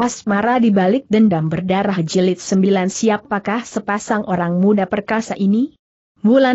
Asmara di balik dendam berdarah jilid sembilan siapakah sepasang orang muda perkasa ini?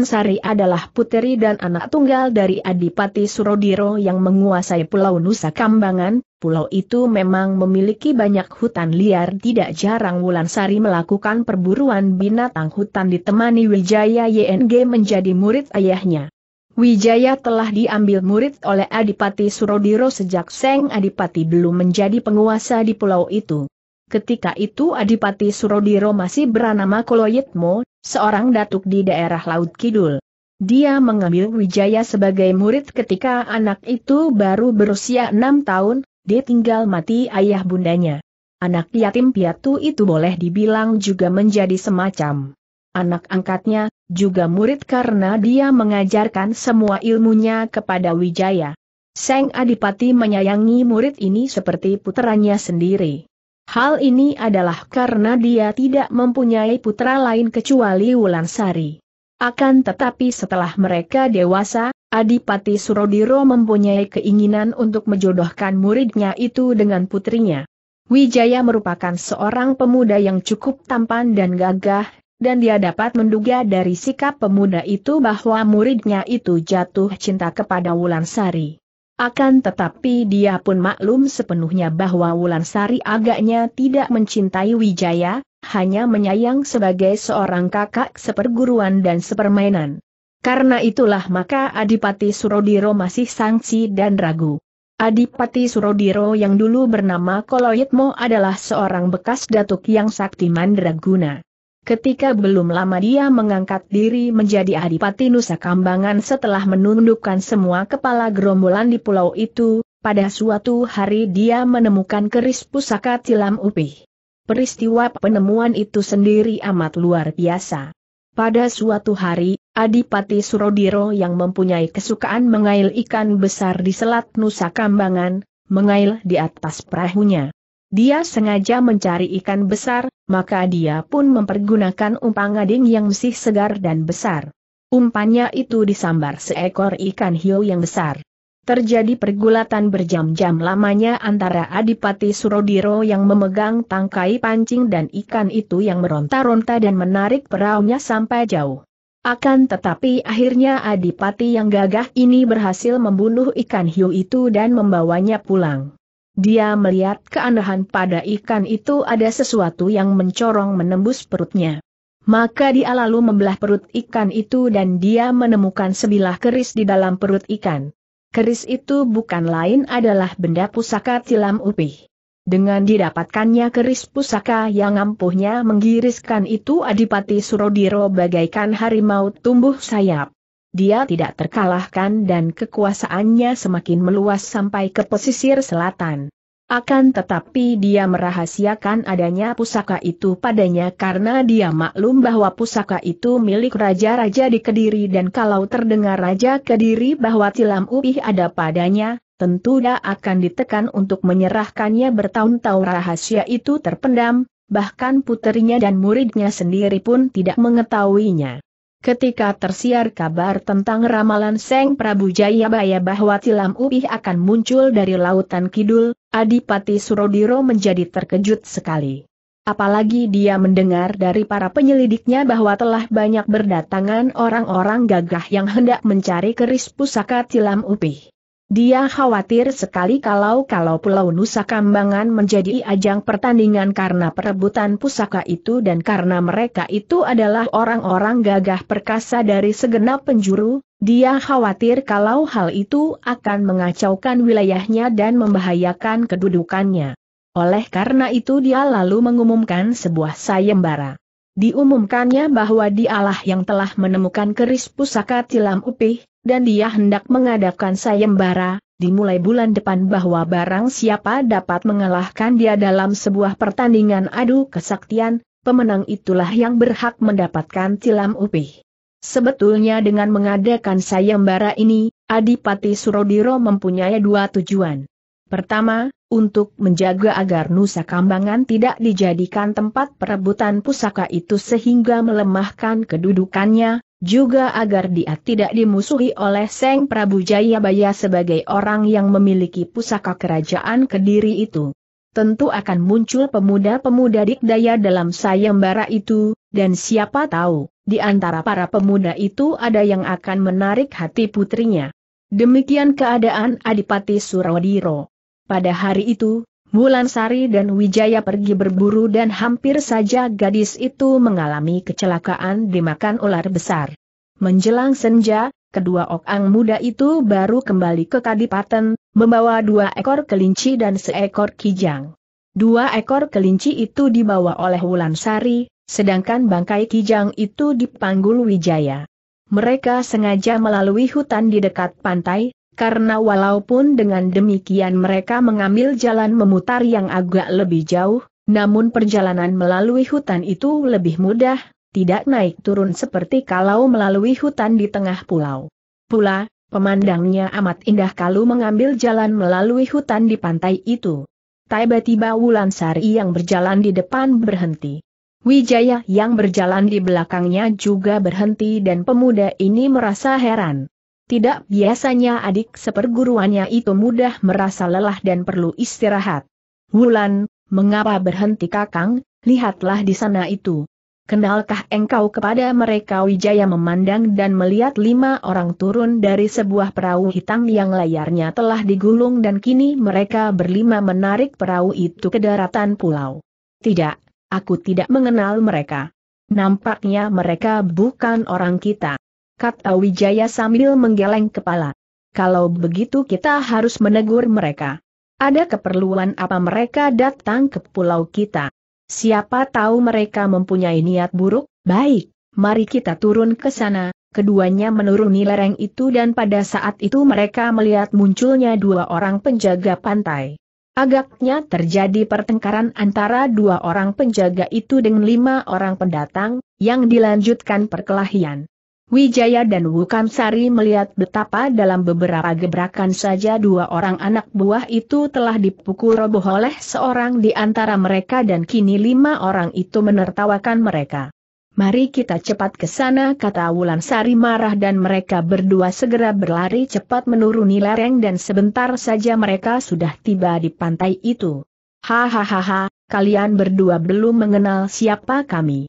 Sari adalah puteri dan anak tunggal dari Adipati Surodiro yang menguasai Pulau Nusa Kambangan, pulau itu memang memiliki banyak hutan liar tidak jarang Sari melakukan perburuan binatang hutan ditemani Wijaya YNG menjadi murid ayahnya. Wijaya telah diambil murid oleh Adipati Surodiro sejak Seng Adipati belum menjadi penguasa di pulau itu. Ketika itu Adipati Surodiro masih bernama Koloyetmo, seorang datuk di daerah Laut Kidul. Dia mengambil Wijaya sebagai murid ketika anak itu baru berusia enam tahun, dia mati ayah bundanya. Anak yatim piatu itu boleh dibilang juga menjadi semacam anak angkatnya, juga murid karena dia mengajarkan semua ilmunya kepada Wijaya. Seng Adipati menyayangi murid ini seperti putranya sendiri. Hal ini adalah karena dia tidak mempunyai putra lain kecuali Wulansari. Akan tetapi setelah mereka dewasa, Adipati Surodiro mempunyai keinginan untuk menjodohkan muridnya itu dengan putrinya. Wijaya merupakan seorang pemuda yang cukup tampan dan gagah, dan dia dapat menduga dari sikap pemuda itu bahwa muridnya itu jatuh cinta kepada Wulansari. Akan tetapi dia pun maklum sepenuhnya bahwa Wulansari agaknya tidak mencintai Wijaya, hanya menyayang sebagai seorang kakak seperguruan dan sepermainan. Karena itulah maka Adipati Surodiro masih sangsi dan ragu. Adipati Surodiro yang dulu bernama Koloyetmo adalah seorang bekas datuk yang sakti mandraguna. Ketika belum lama dia mengangkat diri menjadi Adipati Nusa Kambangan setelah menundukkan semua kepala gerombolan di pulau itu, pada suatu hari dia menemukan keris pusaka Tilam Upih. Peristiwa penemuan itu sendiri amat luar biasa. Pada suatu hari, Adipati Surodiro yang mempunyai kesukaan mengail ikan besar di Selat Nusa Kambangan, mengail di atas perahunya. Dia sengaja mencari ikan besar, maka dia pun mempergunakan umpan gading yang masih segar dan besar. Umpannya itu disambar seekor ikan hiu yang besar. Terjadi pergulatan berjam-jam lamanya antara Adipati Surodiro yang memegang tangkai pancing dan ikan itu yang meronta-ronta dan menarik peraunya sampai jauh. Akan tetapi akhirnya Adipati yang gagah ini berhasil membunuh ikan hiu itu dan membawanya pulang. Dia melihat keanehan pada ikan itu ada sesuatu yang mencorong menembus perutnya. Maka dia lalu membelah perut ikan itu dan dia menemukan sebilah keris di dalam perut ikan. Keris itu bukan lain adalah benda pusaka tilam upih. Dengan didapatkannya keris pusaka yang ampuhnya menggiriskan itu Adipati Surodiro bagaikan harimau tumbuh sayap dia tidak terkalahkan dan kekuasaannya semakin meluas sampai ke pesisir selatan. Akan tetapi dia merahasiakan adanya pusaka itu padanya karena dia maklum bahwa pusaka itu milik raja-raja di Kediri dan kalau terdengar raja Kediri bahwa tilam upih ada padanya, tentu dia akan ditekan untuk menyerahkannya bertahun-tahun rahasia itu terpendam, bahkan putrinya dan muridnya sendiri pun tidak mengetahuinya. Ketika tersiar kabar tentang ramalan Seng Prabu Jayabaya bahwa Tilam Upih akan muncul dari Lautan Kidul, Adipati Surodiro menjadi terkejut sekali. Apalagi dia mendengar dari para penyelidiknya bahwa telah banyak berdatangan orang-orang gagah yang hendak mencari keris pusaka Tilam Upih. Dia khawatir sekali kalau-kalau Pulau Nusa Kambangan menjadi ajang pertandingan karena perebutan pusaka itu dan karena mereka itu adalah orang-orang gagah perkasa dari segenap penjuru, dia khawatir kalau hal itu akan mengacaukan wilayahnya dan membahayakan kedudukannya. Oleh karena itu dia lalu mengumumkan sebuah sayembara. Diumumkannya bahwa dialah yang telah menemukan keris pusaka Tilam Upih, dan dia hendak mengadakan sayembara, dimulai bulan depan bahwa barang siapa dapat mengalahkan dia dalam sebuah pertandingan adu kesaktian, pemenang itulah yang berhak mendapatkan tilam upih. Sebetulnya dengan mengadakan sayembara ini, Adipati Surodiro mempunyai dua tujuan. Pertama, untuk menjaga agar Nusa Kambangan tidak dijadikan tempat perebutan pusaka itu sehingga melemahkan kedudukannya, juga agar dia tidak dimusuhi oleh Seng Prabu Jayabaya sebagai orang yang memiliki pusaka kerajaan Kediri itu. Tentu akan muncul pemuda-pemuda dikdaya dalam sayembara itu, dan siapa tahu, di antara para pemuda itu ada yang akan menarik hati putrinya. Demikian keadaan Adipati Surawadiro. Pada hari itu, Wulan Sari dan Wijaya pergi berburu dan hampir saja gadis itu mengalami kecelakaan dimakan ular besar. Menjelang senja, kedua okang muda itu baru kembali ke Kadipaten, membawa dua ekor kelinci dan seekor kijang. Dua ekor kelinci itu dibawa oleh Wulan Sari, sedangkan bangkai kijang itu dipanggul Wijaya. Mereka sengaja melalui hutan di dekat pantai, karena walaupun dengan demikian mereka mengambil jalan memutar yang agak lebih jauh, namun perjalanan melalui hutan itu lebih mudah, tidak naik turun seperti kalau melalui hutan di tengah pulau. Pula, pemandangnya amat indah kalau mengambil jalan melalui hutan di pantai itu. Tiba-tiba Wulan Sari yang berjalan di depan berhenti. Wijaya yang berjalan di belakangnya juga berhenti dan pemuda ini merasa heran. Tidak biasanya adik seperguruannya itu mudah merasa lelah dan perlu istirahat. Wulan, mengapa berhenti kakang, lihatlah di sana itu. Kenalkah engkau kepada mereka Wijaya memandang dan melihat lima orang turun dari sebuah perahu hitam yang layarnya telah digulung dan kini mereka berlima menarik perahu itu ke daratan pulau. Tidak, aku tidak mengenal mereka. Nampaknya mereka bukan orang kita kata Wijaya sambil menggeleng kepala. Kalau begitu kita harus menegur mereka. Ada keperluan apa mereka datang ke pulau kita? Siapa tahu mereka mempunyai niat buruk? Baik, mari kita turun ke sana. Keduanya menuruni lereng itu dan pada saat itu mereka melihat munculnya dua orang penjaga pantai. Agaknya terjadi pertengkaran antara dua orang penjaga itu dengan lima orang pendatang, yang dilanjutkan perkelahian. Wijaya dan Sari melihat betapa dalam beberapa gebrakan saja dua orang anak buah itu telah dipukul roboh oleh seorang di antara mereka dan kini lima orang itu menertawakan mereka. Mari kita cepat ke sana kata Wulan Sari marah dan mereka berdua segera berlari cepat menuruni lereng dan sebentar saja mereka sudah tiba di pantai itu. Hahaha, kalian berdua belum mengenal siapa kami.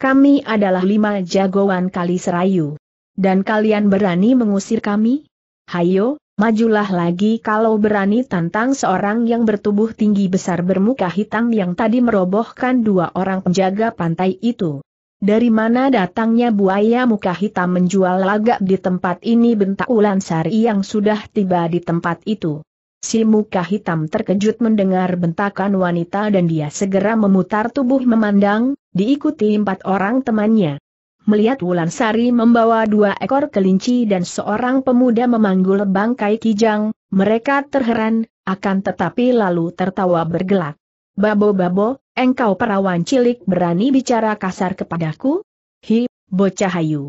Kami adalah lima jagoan kali serayu. Dan kalian berani mengusir kami? Hayo, majulah lagi kalau berani tantang seorang yang bertubuh tinggi besar bermuka hitam yang tadi merobohkan dua orang penjaga pantai itu. Dari mana datangnya buaya muka hitam menjual lagak di tempat ini bentak Ulan Sari yang sudah tiba di tempat itu. Si muka hitam terkejut mendengar bentakan wanita dan dia segera memutar tubuh memandang, diikuti empat orang temannya. Melihat Wulan Sari membawa dua ekor kelinci dan seorang pemuda memanggul bangkai kijang, mereka terheran, akan tetapi lalu tertawa bergelak. Babo-babo, engkau perawan cilik berani bicara kasar kepadaku? Hi, bocah hayu.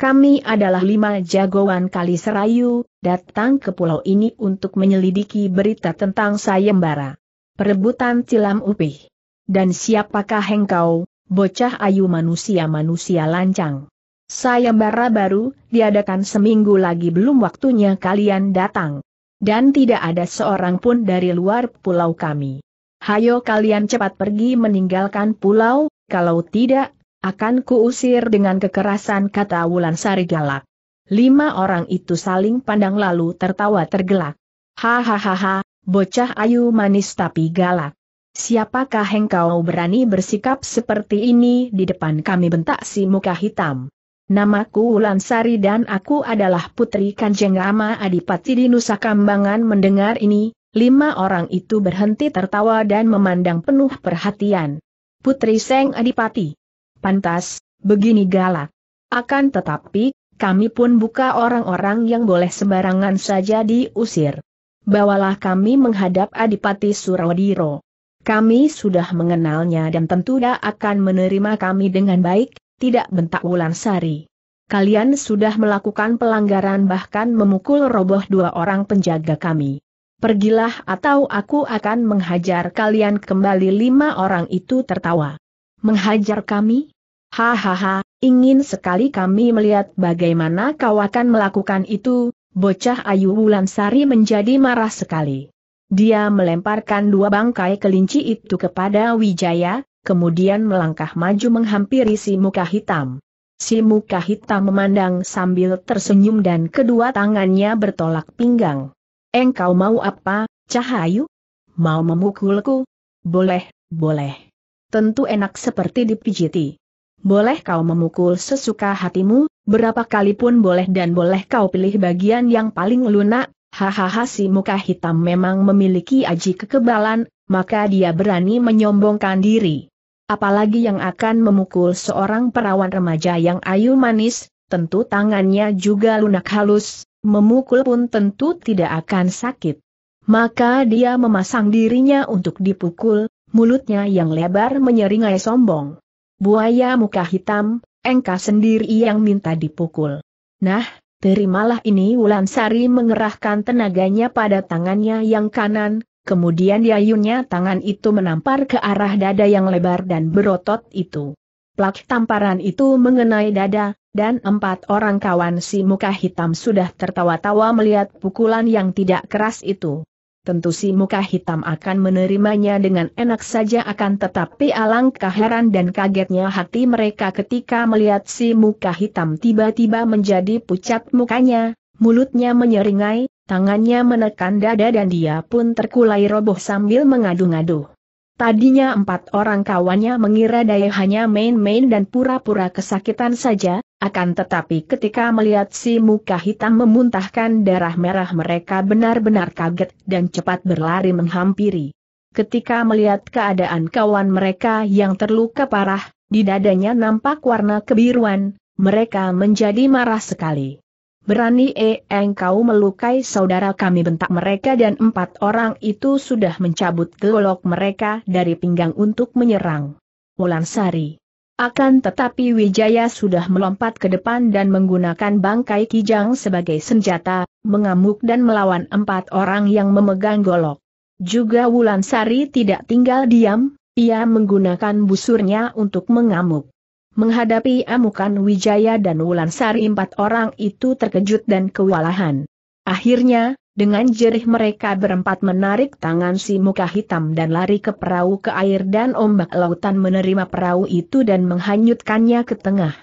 Kami adalah lima jagoan kali serayu, datang ke pulau ini untuk menyelidiki berita tentang sayembara. Perebutan cilam upih. Dan siapakah hengkau, bocah ayu manusia-manusia lancang? Sayembara baru, diadakan seminggu lagi belum waktunya kalian datang. Dan tidak ada seorang pun dari luar pulau kami. Hayo kalian cepat pergi meninggalkan pulau, kalau tidak, akan kuusir dengan kekerasan kata Wulansari galak. Lima orang itu saling pandang lalu tertawa tergelak. Hahaha, bocah ayu manis tapi galak. Siapakah engkau berani bersikap seperti ini di depan kami bentak si muka hitam. Namaku Wulansari dan aku adalah putri Kanjeng Rama Adipati di Nusa Kambangan mendengar ini, lima orang itu berhenti tertawa dan memandang penuh perhatian. Putri Seng Adipati. Pantas, begini galak. Akan tetapi, kami pun buka orang-orang yang boleh sembarangan saja diusir. Bawalah kami menghadap Adipati Surawdiro. Kami sudah mengenalnya dan tentu dia akan menerima kami dengan baik, tidak bentak Wulan Sari. Kalian sudah melakukan pelanggaran bahkan memukul roboh dua orang penjaga kami. Pergilah atau aku akan menghajar kalian kembali lima orang itu tertawa. Menghajar kami? Hahaha, ingin sekali kami melihat bagaimana kau akan melakukan itu, bocah Ayu Wulansari menjadi marah sekali. Dia melemparkan dua bangkai kelinci itu kepada Wijaya, kemudian melangkah maju menghampiri si muka hitam. Si muka hitam memandang sambil tersenyum dan kedua tangannya bertolak pinggang. Engkau mau apa, Cahayu? Mau memukulku? Boleh, boleh tentu enak seperti dipijiti. Boleh kau memukul sesuka hatimu, berapa kali pun boleh dan boleh kau pilih bagian yang paling lunak, hahaha si muka hitam memang memiliki aji kekebalan, maka dia berani menyombongkan diri. Apalagi yang akan memukul seorang perawan remaja yang ayu manis, tentu tangannya juga lunak halus, memukul pun tentu tidak akan sakit. Maka dia memasang dirinya untuk dipukul, mulutnya yang lebar menyeringai sombong. Buaya muka hitam, engkau sendiri yang minta dipukul. Nah, terimalah ini Wulan Sari mengerahkan tenaganya pada tangannya yang kanan, kemudian diayunnya tangan itu menampar ke arah dada yang lebar dan berotot itu. Plak tamparan itu mengenai dada, dan empat orang kawan si muka hitam sudah tertawa-tawa melihat pukulan yang tidak keras itu tentu si muka hitam akan menerimanya dengan enak saja akan tetapi alangkah heran dan kagetnya hati mereka ketika melihat si muka hitam tiba-tiba menjadi pucat mukanya, mulutnya menyeringai, tangannya menekan dada dan dia pun terkulai roboh sambil mengadu-ngadu. Tadinya empat orang kawannya mengira daya hanya main-main dan pura-pura kesakitan saja, akan tetapi ketika melihat si muka hitam memuntahkan darah merah mereka benar-benar kaget dan cepat berlari menghampiri. Ketika melihat keadaan kawan mereka yang terluka parah, di dadanya nampak warna kebiruan, mereka menjadi marah sekali. Berani eh engkau melukai saudara kami bentak mereka dan empat orang itu sudah mencabut golok mereka dari pinggang untuk menyerang. Wulan Sari. Akan tetapi Wijaya sudah melompat ke depan dan menggunakan bangkai kijang sebagai senjata, mengamuk dan melawan empat orang yang memegang golok. Juga Wulan Sari tidak tinggal diam, ia menggunakan busurnya untuk mengamuk. Menghadapi amukan Wijaya dan Wulansari empat orang itu terkejut dan kewalahan. Akhirnya, dengan jerih mereka berempat menarik tangan si muka hitam dan lari ke perahu ke air dan ombak lautan menerima perahu itu dan menghanyutkannya ke tengah.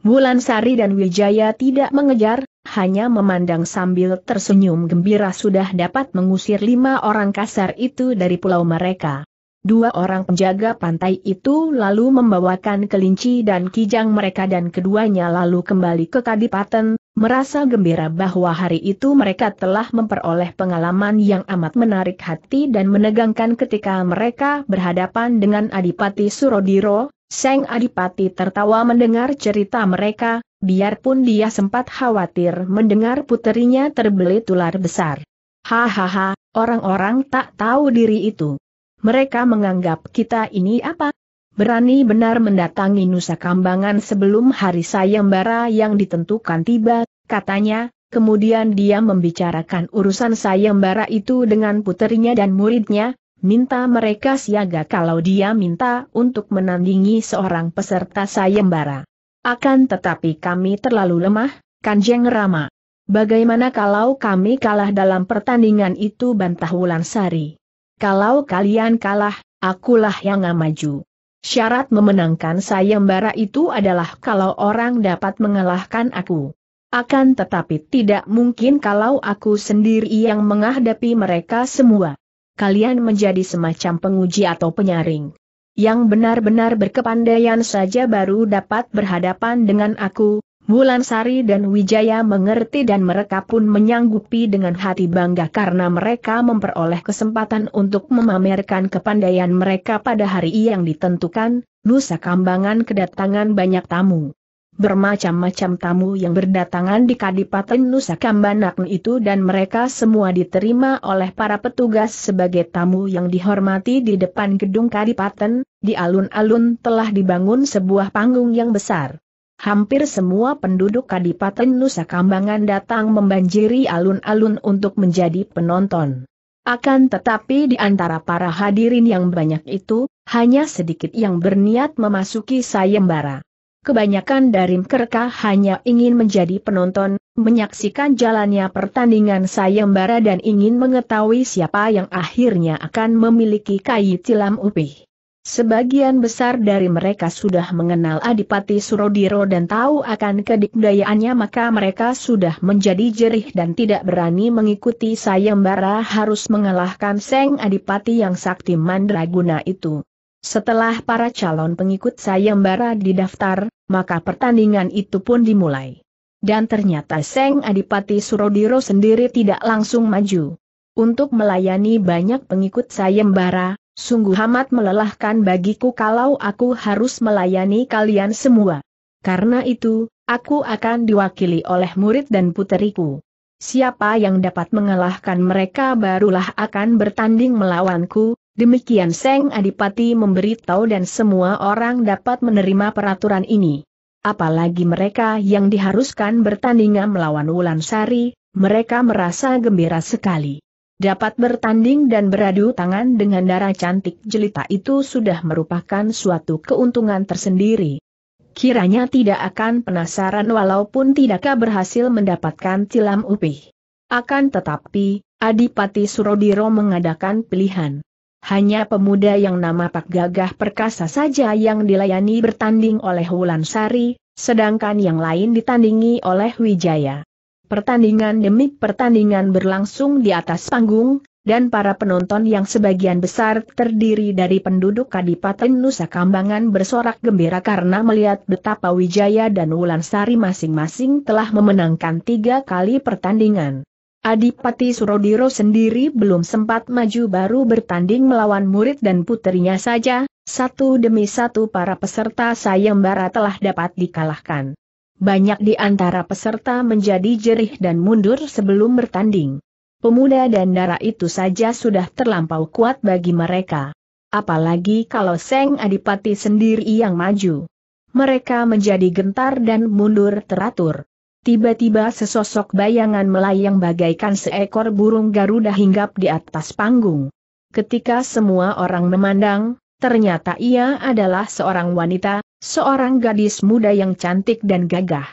Wulansari dan Wijaya tidak mengejar, hanya memandang sambil tersenyum gembira sudah dapat mengusir lima orang kasar itu dari pulau mereka. Dua orang penjaga pantai itu lalu membawakan kelinci dan kijang mereka dan keduanya lalu kembali ke kadipaten, merasa gembira bahwa hari itu mereka telah memperoleh pengalaman yang amat menarik hati dan menegangkan ketika mereka berhadapan dengan Adipati Surodiro, Seng Adipati tertawa mendengar cerita mereka, biarpun dia sempat khawatir mendengar puterinya terbelit ular besar. Hahaha, orang-orang tak tahu diri itu mereka menganggap kita ini apa? Berani benar mendatangi Nusa Kambangan sebelum hari sayembara yang ditentukan tiba, katanya, kemudian dia membicarakan urusan sayembara itu dengan putrinya dan muridnya, minta mereka siaga kalau dia minta untuk menandingi seorang peserta sayembara. Akan tetapi kami terlalu lemah, Kanjeng Rama. Bagaimana kalau kami kalah dalam pertandingan itu bantah Wulansari? Kalau kalian kalah, akulah yang maju. Syarat memenangkan sayembara itu adalah kalau orang dapat mengalahkan aku. Akan tetapi tidak mungkin kalau aku sendiri yang menghadapi mereka semua. Kalian menjadi semacam penguji atau penyaring. Yang benar-benar berkepandaian saja baru dapat berhadapan dengan aku, Sari dan Wijaya mengerti dan mereka pun menyanggupi dengan hati bangga karena mereka memperoleh kesempatan untuk memamerkan kepandaian mereka pada hari yang ditentukan, Nusa Kambangan kedatangan banyak tamu. Bermacam-macam tamu yang berdatangan di Kadipaten Nusa Kambangan itu dan mereka semua diterima oleh para petugas sebagai tamu yang dihormati di depan gedung Kadipaten, di alun-alun telah dibangun sebuah panggung yang besar. Hampir semua penduduk Kadipaten Nusa Kambangan datang membanjiri alun-alun untuk menjadi penonton. Akan tetapi di antara para hadirin yang banyak itu, hanya sedikit yang berniat memasuki sayembara. Kebanyakan dari mereka hanya ingin menjadi penonton, menyaksikan jalannya pertandingan sayembara dan ingin mengetahui siapa yang akhirnya akan memiliki kayu tilam upih. Sebagian besar dari mereka sudah mengenal Adipati Surodiro dan tahu akan kedikdayaannya maka mereka sudah menjadi jerih dan tidak berani mengikuti sayembara harus mengalahkan Seng Adipati yang sakti mandraguna itu. Setelah para calon pengikut sayembara didaftar, maka pertandingan itu pun dimulai. Dan ternyata Seng Adipati Surodiro sendiri tidak langsung maju. Untuk melayani banyak pengikut sayembara, Sungguh amat melelahkan bagiku kalau aku harus melayani kalian semua. Karena itu, aku akan diwakili oleh murid dan puteriku. Siapa yang dapat mengalahkan mereka barulah akan bertanding melawanku, demikian Seng Adipati memberitahu dan semua orang dapat menerima peraturan ini. Apalagi mereka yang diharuskan bertandingan melawan Wulan Sari, mereka merasa gembira sekali dapat bertanding dan beradu tangan dengan darah cantik jelita itu sudah merupakan suatu keuntungan tersendiri. Kiranya tidak akan penasaran walaupun tidakkah berhasil mendapatkan tilam upih. Akan tetapi, Adipati Surodiro mengadakan pilihan. Hanya pemuda yang nama Pak Gagah Perkasa saja yang dilayani bertanding oleh Wulan Sari, sedangkan yang lain ditandingi oleh Wijaya. Pertandingan demi pertandingan berlangsung di atas panggung, dan para penonton yang sebagian besar terdiri dari penduduk Kadipaten Nusa Kambangan bersorak gembira karena melihat betapa Wijaya dan Wulansari masing-masing telah memenangkan tiga kali pertandingan. Adipati Surodiro sendiri belum sempat maju baru bertanding melawan murid dan putrinya saja, satu demi satu para peserta sayembara telah dapat dikalahkan banyak di antara peserta menjadi jerih dan mundur sebelum bertanding. Pemuda dan darah itu saja sudah terlampau kuat bagi mereka. Apalagi kalau Seng Adipati sendiri yang maju. Mereka menjadi gentar dan mundur teratur. Tiba-tiba sesosok bayangan melayang bagaikan seekor burung Garuda hinggap di atas panggung. Ketika semua orang memandang, ternyata ia adalah seorang wanita, Seorang gadis muda yang cantik dan gagah.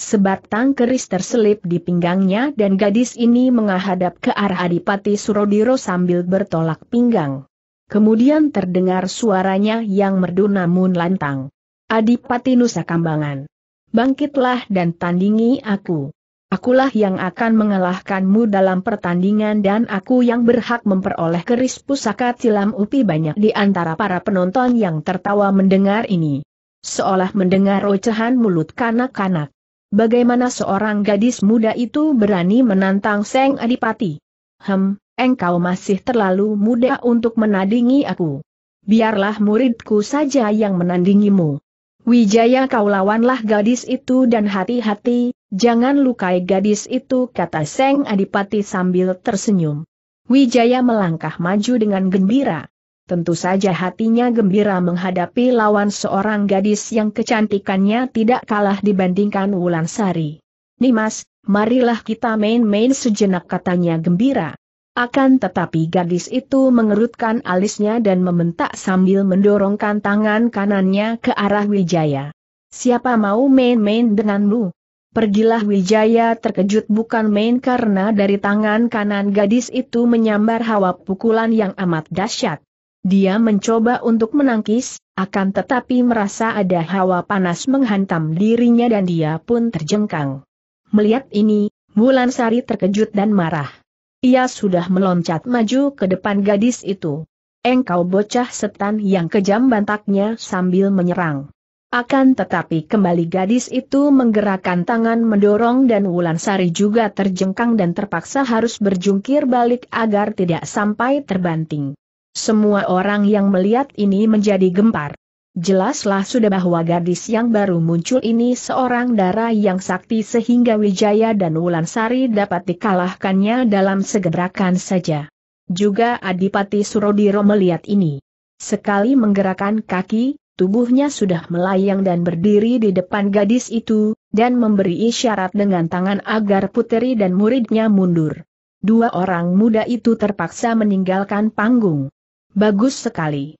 Sebatang keris terselip di pinggangnya dan gadis ini menghadap ke arah Adipati Surodiro sambil bertolak pinggang. Kemudian terdengar suaranya yang merdu namun lantang. Adipati Nusa Kambangan. Bangkitlah dan tandingi aku. Akulah yang akan mengalahkanmu dalam pertandingan dan aku yang berhak memperoleh keris pusaka silam upi banyak di antara para penonton yang tertawa mendengar ini. Seolah mendengar ocehan mulut kanak-kanak. Bagaimana seorang gadis muda itu berani menantang Seng Adipati? Hem, engkau masih terlalu muda untuk menandingi aku. Biarlah muridku saja yang menandingimu. Wijaya kau lawanlah gadis itu dan hati-hati, jangan lukai gadis itu kata Seng Adipati sambil tersenyum. Wijaya melangkah maju dengan gembira. Tentu saja hatinya gembira menghadapi lawan seorang gadis yang kecantikannya tidak kalah dibandingkan Wulan Sari. Nimas, marilah kita main-main sejenak katanya gembira. Akan tetapi gadis itu mengerutkan alisnya dan membentak sambil mendorongkan tangan kanannya ke arah Wijaya. Siapa mau main-main denganmu? Pergilah Wijaya terkejut bukan main karena dari tangan kanan gadis itu menyambar hawa pukulan yang amat dahsyat. Dia mencoba untuk menangkis, akan tetapi merasa ada hawa panas menghantam dirinya dan dia pun terjengkang. Melihat ini, Bulan Sari terkejut dan marah. Ia sudah meloncat maju ke depan gadis itu. Engkau bocah setan yang kejam bantaknya sambil menyerang. Akan tetapi kembali gadis itu menggerakkan tangan mendorong dan Sari juga terjengkang dan terpaksa harus berjungkir balik agar tidak sampai terbanting. Semua orang yang melihat ini menjadi gempar. Jelaslah sudah bahwa gadis yang baru muncul ini seorang darah yang sakti sehingga Wijaya dan Wulansari dapat dikalahkannya dalam segerakan saja. Juga Adipati Surodiro melihat ini. Sekali menggerakkan kaki, tubuhnya sudah melayang dan berdiri di depan gadis itu, dan memberi isyarat dengan tangan agar puteri dan muridnya mundur. Dua orang muda itu terpaksa meninggalkan panggung. Bagus sekali.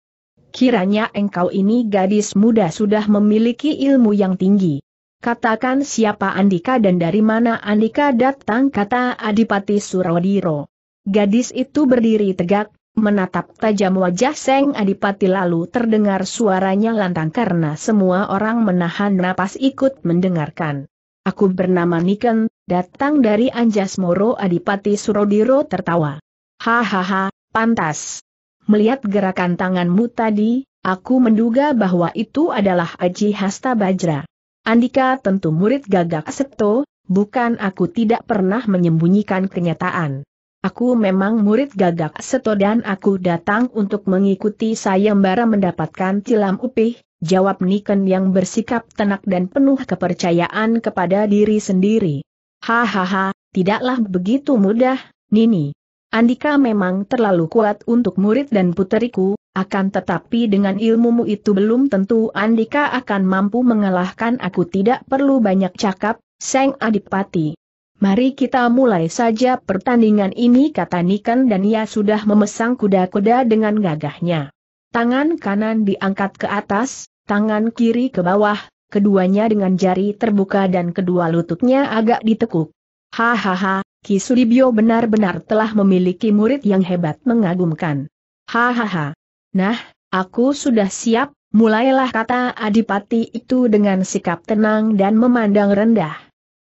Kiranya engkau ini gadis muda sudah memiliki ilmu yang tinggi. Katakan siapa Andika dan dari mana Andika datang kata Adipati Surodiro. Gadis itu berdiri tegak, menatap tajam wajah Seng Adipati lalu terdengar suaranya lantang karena semua orang menahan napas ikut mendengarkan. Aku bernama Niken, datang dari Anjas Moro Adipati Surodiro tertawa. Hahaha, pantas. Melihat gerakan tanganmu tadi, aku menduga bahwa itu adalah Aji Hasta Bajra. Andika tentu murid gagak Septo, bukan aku tidak pernah menyembunyikan kenyataan. Aku memang murid gagak Seto dan aku datang untuk mengikuti sayembara mendapatkan tilam upih, jawab Niken yang bersikap tenak dan penuh kepercayaan kepada diri sendiri. Hahaha, tidaklah begitu mudah, Nini. Andika memang terlalu kuat untuk murid dan puteriku, akan tetapi dengan ilmumu itu belum tentu Andika akan mampu mengalahkan aku tidak perlu banyak cakap, Seng Adipati. Mari kita mulai saja pertandingan ini kata Niken dan ia sudah memesang kuda-kuda dengan gagahnya. Tangan kanan diangkat ke atas, tangan kiri ke bawah, keduanya dengan jari terbuka dan kedua lututnya agak ditekuk. Hahaha, Ki Sulibyo benar-benar telah memiliki murid yang hebat mengagumkan. Hahaha. Nah, aku sudah siap, mulailah kata adipati itu dengan sikap tenang dan memandang rendah.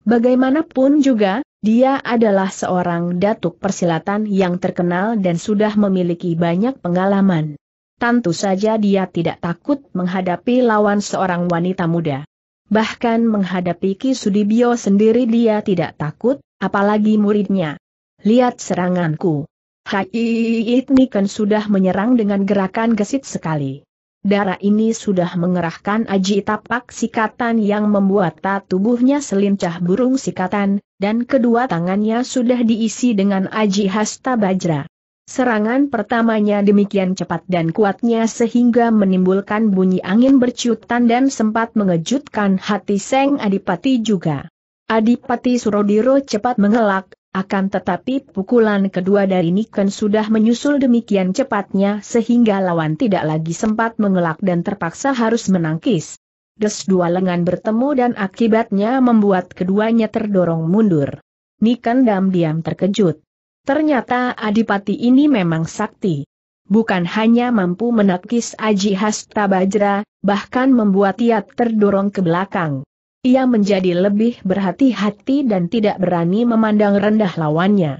Bagaimanapun juga, dia adalah seorang datuk persilatan yang terkenal dan sudah memiliki banyak pengalaman. Tentu saja dia tidak takut menghadapi lawan seorang wanita muda. Bahkan menghadapi Ki Sudibyo sendiri dia tidak takut, apalagi muridnya. Lihat seranganku. Hai kan sudah menyerang dengan gerakan gesit sekali. Darah ini sudah mengerahkan aji tapak sikatan yang membuat tubuhnya selincah burung sikatan, dan kedua tangannya sudah diisi dengan aji hasta bajra. Serangan pertamanya demikian cepat dan kuatnya sehingga menimbulkan bunyi angin berciutan dan sempat mengejutkan hati Seng Adipati juga. Adipati Surodiro cepat mengelak, akan tetapi pukulan kedua dari Niken sudah menyusul demikian cepatnya sehingga lawan tidak lagi sempat mengelak dan terpaksa harus menangkis. Des dua lengan bertemu dan akibatnya membuat keduanya terdorong mundur. Niken dam diam terkejut. Ternyata adipati ini memang sakti. Bukan hanya mampu menakis Aji Hasta Bajra, bahkan membuat ia terdorong ke belakang. Ia menjadi lebih berhati-hati dan tidak berani memandang rendah lawannya.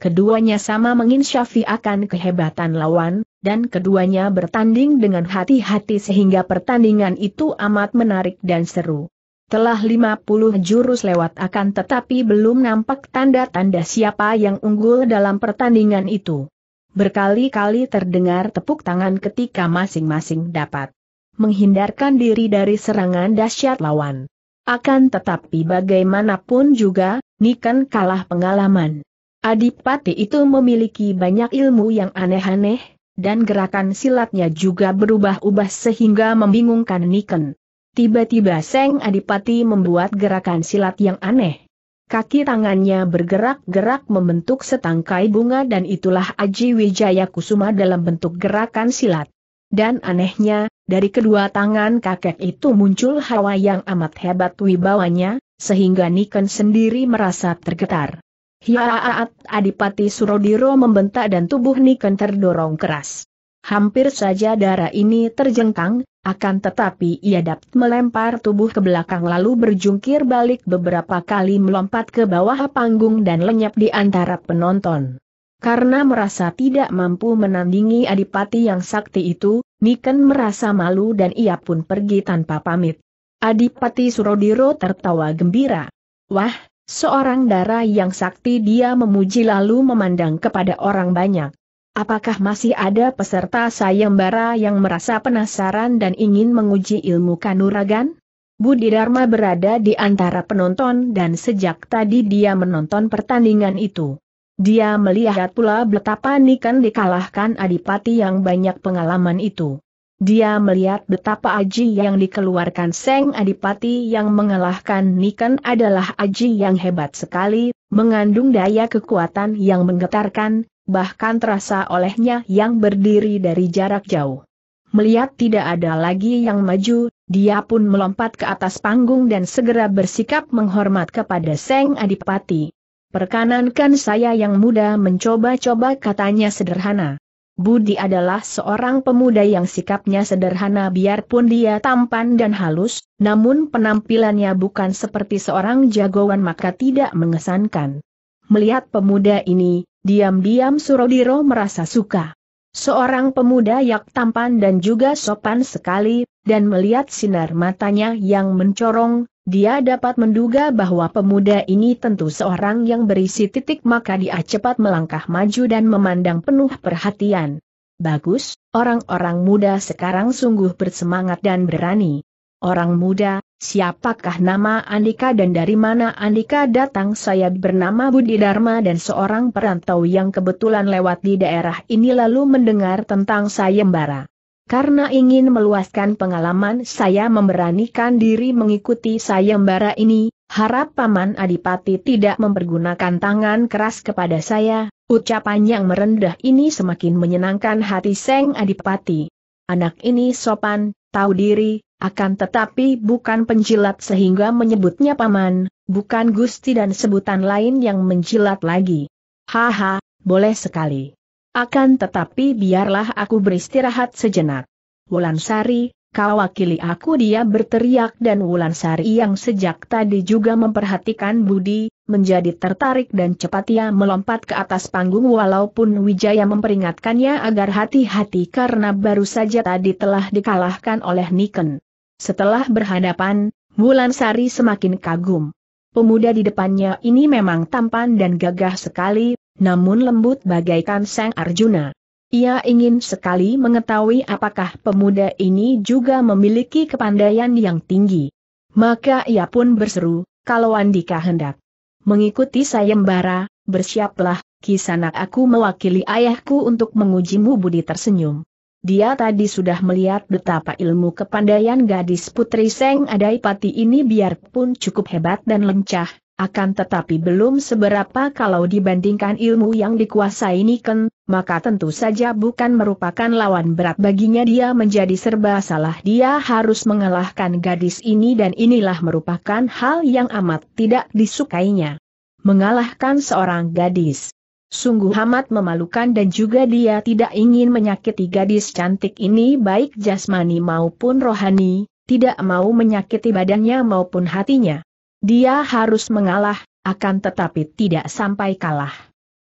Keduanya sama menginsyafi akan kehebatan lawan, dan keduanya bertanding dengan hati-hati sehingga pertandingan itu amat menarik dan seru. Telah 50 jurus lewat akan tetapi belum nampak tanda-tanda siapa yang unggul dalam pertandingan itu. Berkali-kali terdengar tepuk tangan ketika masing-masing dapat menghindarkan diri dari serangan dahsyat lawan. Akan tetapi bagaimanapun juga, Niken kalah pengalaman. Adipati itu memiliki banyak ilmu yang aneh-aneh, dan gerakan silatnya juga berubah-ubah sehingga membingungkan Niken. Tiba-tiba Seng Adipati membuat gerakan silat yang aneh. Kaki tangannya bergerak-gerak membentuk setangkai bunga dan itulah Aji Wijaya Kusuma dalam bentuk gerakan silat. Dan anehnya, dari kedua tangan kakek itu muncul hawa yang amat hebat wibawanya, sehingga Niken sendiri merasa tergetar. Hiaat Adipati Surodiro membentak dan tubuh Niken terdorong keras. Hampir saja darah ini terjengkang, akan tetapi ia dapat melempar tubuh ke belakang lalu berjungkir balik beberapa kali melompat ke bawah panggung dan lenyap di antara penonton. Karena merasa tidak mampu menandingi adipati yang sakti itu, Niken merasa malu dan ia pun pergi tanpa pamit. Adipati Surodiro tertawa gembira. Wah, seorang darah yang sakti dia memuji lalu memandang kepada orang banyak. Apakah masih ada peserta sayembara yang merasa penasaran dan ingin menguji ilmu kanuragan? Budi Dharma berada di antara penonton dan sejak tadi dia menonton pertandingan itu. Dia melihat pula betapa Niken dikalahkan adipati yang banyak pengalaman itu. Dia melihat betapa aji yang dikeluarkan Seng Adipati yang mengalahkan Niken adalah aji yang hebat sekali, mengandung daya kekuatan yang menggetarkan, bahkan terasa olehnya yang berdiri dari jarak jauh. Melihat tidak ada lagi yang maju, dia pun melompat ke atas panggung dan segera bersikap menghormat kepada Seng Adipati. Perkanankan saya yang muda mencoba-coba katanya sederhana. Budi adalah seorang pemuda yang sikapnya sederhana biarpun dia tampan dan halus, namun penampilannya bukan seperti seorang jagoan maka tidak mengesankan. Melihat pemuda ini, Diam-diam Surodiro merasa suka. Seorang pemuda yang tampan dan juga sopan sekali, dan melihat sinar matanya yang mencorong, dia dapat menduga bahwa pemuda ini tentu seorang yang berisi titik maka dia cepat melangkah maju dan memandang penuh perhatian. Bagus, orang-orang muda sekarang sungguh bersemangat dan berani. Orang muda, siapakah nama Andika dan dari mana Andika datang? Saya bernama Budi Dharma dan seorang perantau yang kebetulan lewat di daerah ini lalu mendengar tentang sayembara. Karena ingin meluaskan pengalaman saya memberanikan diri mengikuti sayembara ini, harap Paman Adipati tidak mempergunakan tangan keras kepada saya, ucapan yang merendah ini semakin menyenangkan hati Seng Adipati. Anak ini sopan, tahu diri, akan tetapi bukan penjilat sehingga menyebutnya paman, bukan gusti dan sebutan lain yang menjilat lagi. Haha, boleh sekali. Akan tetapi biarlah aku beristirahat sejenak. Wulansari, kau wakili aku dia berteriak dan Wulansari yang sejak tadi juga memperhatikan Budi, menjadi tertarik dan cepat ia melompat ke atas panggung walaupun Wijaya memperingatkannya agar hati-hati karena baru saja tadi telah dikalahkan oleh Niken. Setelah berhadapan, Bulan Sari semakin kagum. Pemuda di depannya ini memang tampan dan gagah sekali, namun lembut bagaikan Sang Arjuna. Ia ingin sekali mengetahui apakah pemuda ini juga memiliki kepandaian yang tinggi. Maka ia pun berseru, kalau Andika hendak mengikuti sayembara, bersiaplah, kisanak aku mewakili ayahku untuk mengujimu Budi tersenyum. Dia tadi sudah melihat betapa ilmu kepandaian gadis putri Seng Adaipati ini biarpun cukup hebat dan lincah, akan tetapi belum seberapa kalau dibandingkan ilmu yang dikuasai Niken, maka tentu saja bukan merupakan lawan berat baginya dia menjadi serba salah dia harus mengalahkan gadis ini dan inilah merupakan hal yang amat tidak disukainya. Mengalahkan seorang gadis Sungguh amat memalukan dan juga dia tidak ingin menyakiti gadis cantik ini baik jasmani maupun rohani, tidak mau menyakiti badannya maupun hatinya. Dia harus mengalah, akan tetapi tidak sampai kalah.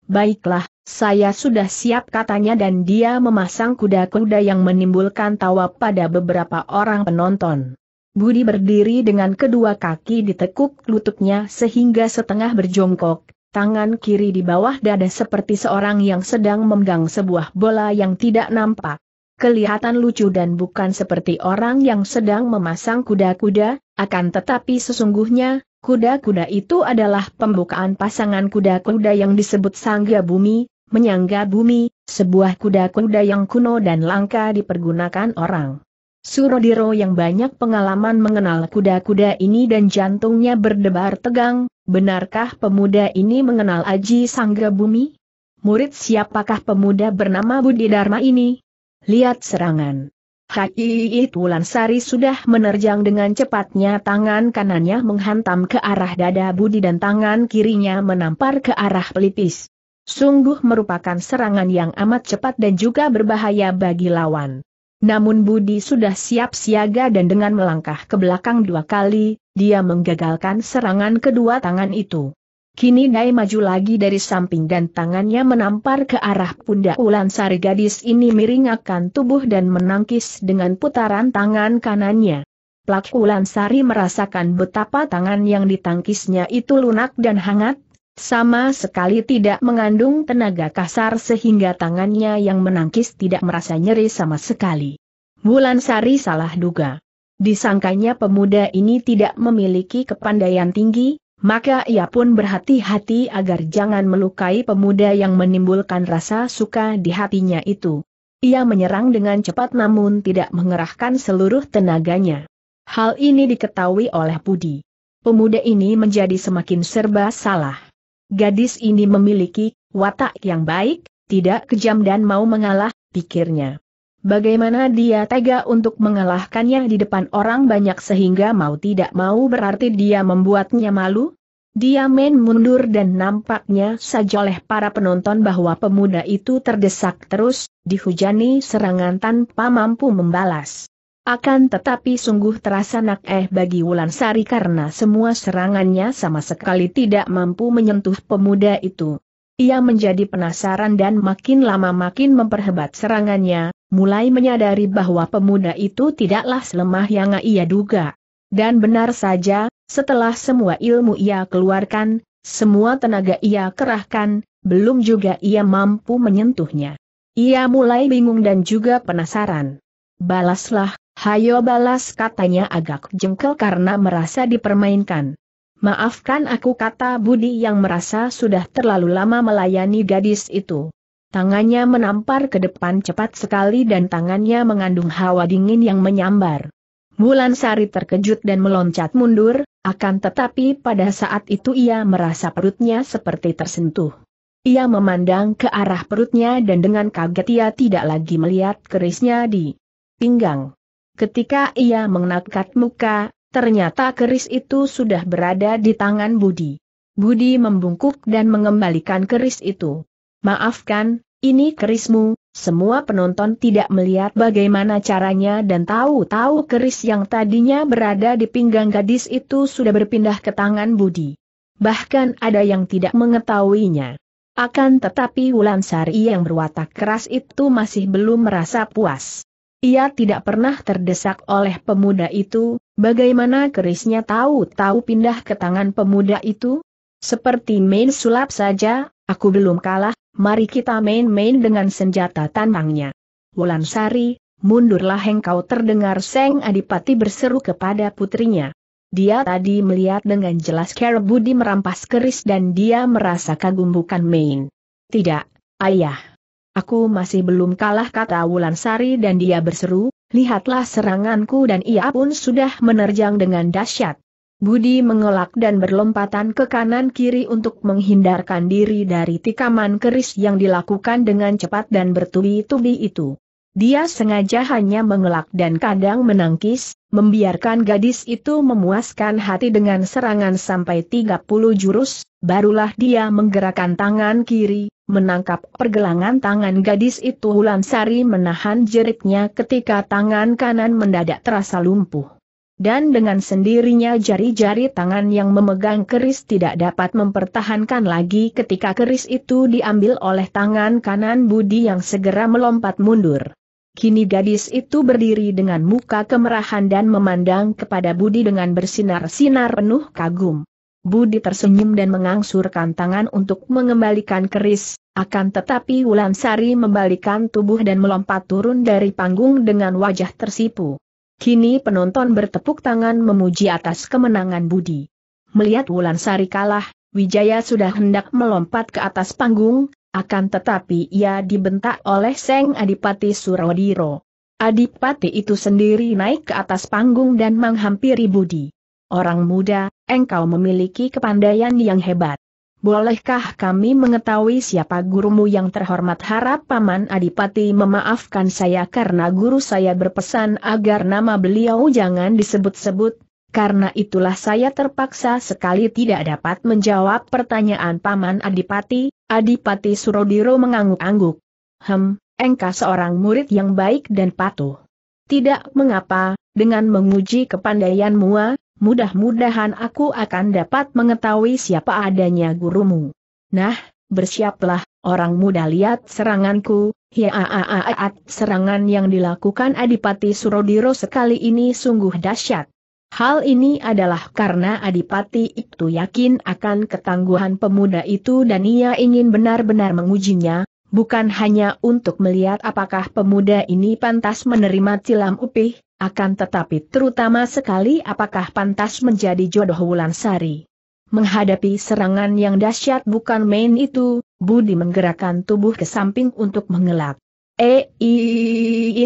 Baiklah, saya sudah siap katanya dan dia memasang kuda-kuda yang menimbulkan tawa pada beberapa orang penonton. Budi berdiri dengan kedua kaki ditekuk lututnya sehingga setengah berjongkok, tangan kiri di bawah dada seperti seorang yang sedang memegang sebuah bola yang tidak nampak. Kelihatan lucu dan bukan seperti orang yang sedang memasang kuda-kuda, akan tetapi sesungguhnya, kuda-kuda itu adalah pembukaan pasangan kuda-kuda yang disebut Sangga Bumi, Menyangga Bumi, sebuah kuda-kuda yang kuno dan langka dipergunakan orang. Surodiro yang banyak pengalaman mengenal kuda-kuda ini dan jantungnya berdebar tegang, benarkah pemuda ini mengenal Aji Sangga Bumi? Murid siapakah pemuda bernama Budi Dharma ini? Lihat serangan. Hakiii Tulansari sudah menerjang dengan cepatnya tangan kanannya menghantam ke arah dada Budi dan tangan kirinya menampar ke arah pelipis. Sungguh merupakan serangan yang amat cepat dan juga berbahaya bagi lawan. Namun Budi sudah siap siaga dan dengan melangkah ke belakang dua kali, dia menggagalkan serangan kedua tangan itu. Kini Nai maju lagi dari samping dan tangannya menampar ke arah pundak ulan sari gadis ini miring akan tubuh dan menangkis dengan putaran tangan kanannya. Plak ulan sari merasakan betapa tangan yang ditangkisnya itu lunak dan hangat, sama sekali tidak mengandung tenaga kasar sehingga tangannya yang menangkis tidak merasa nyeri sama sekali. Bulan Sari salah duga. Disangkanya pemuda ini tidak memiliki kepandaian tinggi, maka ia pun berhati-hati agar jangan melukai pemuda yang menimbulkan rasa suka di hatinya itu. Ia menyerang dengan cepat namun tidak mengerahkan seluruh tenaganya. Hal ini diketahui oleh Budi. Pemuda ini menjadi semakin serba salah. Gadis ini memiliki watak yang baik, tidak kejam dan mau mengalah, pikirnya. Bagaimana dia tega untuk mengalahkannya di depan orang banyak sehingga mau tidak mau berarti dia membuatnya malu? Dia main mundur dan nampaknya saja oleh para penonton bahwa pemuda itu terdesak terus, dihujani serangan tanpa mampu membalas. Akan tetapi sungguh terasa nak eh bagi Wulan Sari karena semua serangannya sama sekali tidak mampu menyentuh pemuda itu. Ia menjadi penasaran dan makin lama makin memperhebat serangannya, mulai menyadari bahwa pemuda itu tidaklah selemah yang ia duga. Dan benar saja, setelah semua ilmu ia keluarkan, semua tenaga ia kerahkan, belum juga ia mampu menyentuhnya. Ia mulai bingung dan juga penasaran. Balaslah, Hayo balas katanya agak jengkel karena merasa dipermainkan. Maafkan aku kata Budi yang merasa sudah terlalu lama melayani gadis itu. Tangannya menampar ke depan cepat sekali dan tangannya mengandung hawa dingin yang menyambar. Bulan Sari terkejut dan meloncat mundur, akan tetapi pada saat itu ia merasa perutnya seperti tersentuh. Ia memandang ke arah perutnya dan dengan kaget ia tidak lagi melihat kerisnya di pinggang. Ketika ia mengangkat muka, ternyata keris itu sudah berada di tangan Budi. Budi membungkuk dan mengembalikan keris itu. Maafkan, ini kerismu, semua penonton tidak melihat bagaimana caranya dan tahu-tahu keris yang tadinya berada di pinggang gadis itu sudah berpindah ke tangan Budi. Bahkan ada yang tidak mengetahuinya. Akan tetapi Wulansari yang berwatak keras itu masih belum merasa puas. Ia tidak pernah terdesak oleh pemuda itu, bagaimana kerisnya tahu-tahu pindah ke tangan pemuda itu? Seperti main sulap saja, aku belum kalah, mari kita main-main dengan senjata tantangnya. Wolansari, mundurlah engkau terdengar Seng Adipati berseru kepada putrinya. Dia tadi melihat dengan jelas Kerabudi merampas keris dan dia merasa kagum bukan main. Tidak, ayah. Aku masih belum kalah kata Sari dan dia berseru, lihatlah seranganku dan ia pun sudah menerjang dengan dahsyat. Budi mengelak dan berlompatan ke kanan-kiri untuk menghindarkan diri dari tikaman keris yang dilakukan dengan cepat dan bertubi-tubi itu. Dia sengaja hanya mengelak dan kadang menangkis, membiarkan gadis itu memuaskan hati dengan serangan sampai 30 jurus, barulah dia menggerakkan tangan kiri, menangkap pergelangan tangan gadis itu Hulansari menahan jeritnya ketika tangan kanan mendadak terasa lumpuh. Dan dengan sendirinya jari-jari tangan yang memegang keris tidak dapat mempertahankan lagi ketika keris itu diambil oleh tangan kanan Budi yang segera melompat mundur. Kini gadis itu berdiri dengan muka kemerahan dan memandang kepada Budi dengan bersinar-sinar penuh kagum. Budi tersenyum dan mengangsurkan tangan untuk mengembalikan keris, akan tetapi Wulan Sari membalikan tubuh dan melompat turun dari panggung dengan wajah tersipu. Kini penonton bertepuk tangan memuji atas kemenangan Budi. Melihat Wulan Sari kalah, Wijaya sudah hendak melompat ke atas panggung, akan tetapi ia dibentak oleh Seng Adipati Surodiro. Adipati itu sendiri naik ke atas panggung dan menghampiri Budi. Orang muda, engkau memiliki kepandaian yang hebat. Bolehkah kami mengetahui siapa gurumu yang terhormat harap Paman Adipati memaafkan saya karena guru saya berpesan agar nama beliau jangan disebut-sebut, karena itulah saya terpaksa sekali tidak dapat menjawab pertanyaan Paman Adipati, Adipati Surodiro mengangguk-angguk. Hem, engkau seorang murid yang baik dan patuh. Tidak mengapa, dengan menguji kepandaianmu, mudah-mudahan aku akan dapat mengetahui siapa adanya gurumu. Nah, bersiaplah, orang muda lihat seranganku, hiaaat serangan yang dilakukan Adipati Surodiro sekali ini sungguh dahsyat. Hal ini adalah karena Adipati itu yakin akan ketangguhan pemuda itu dan ia ingin benar-benar mengujinya, bukan hanya untuk melihat apakah pemuda ini pantas menerima tilam upih, akan tetapi terutama sekali apakah pantas menjadi jodoh Wulan Sari? Menghadapi serangan yang dahsyat bukan main itu, Budi menggerakkan tubuh ke samping untuk mengelak. Eh,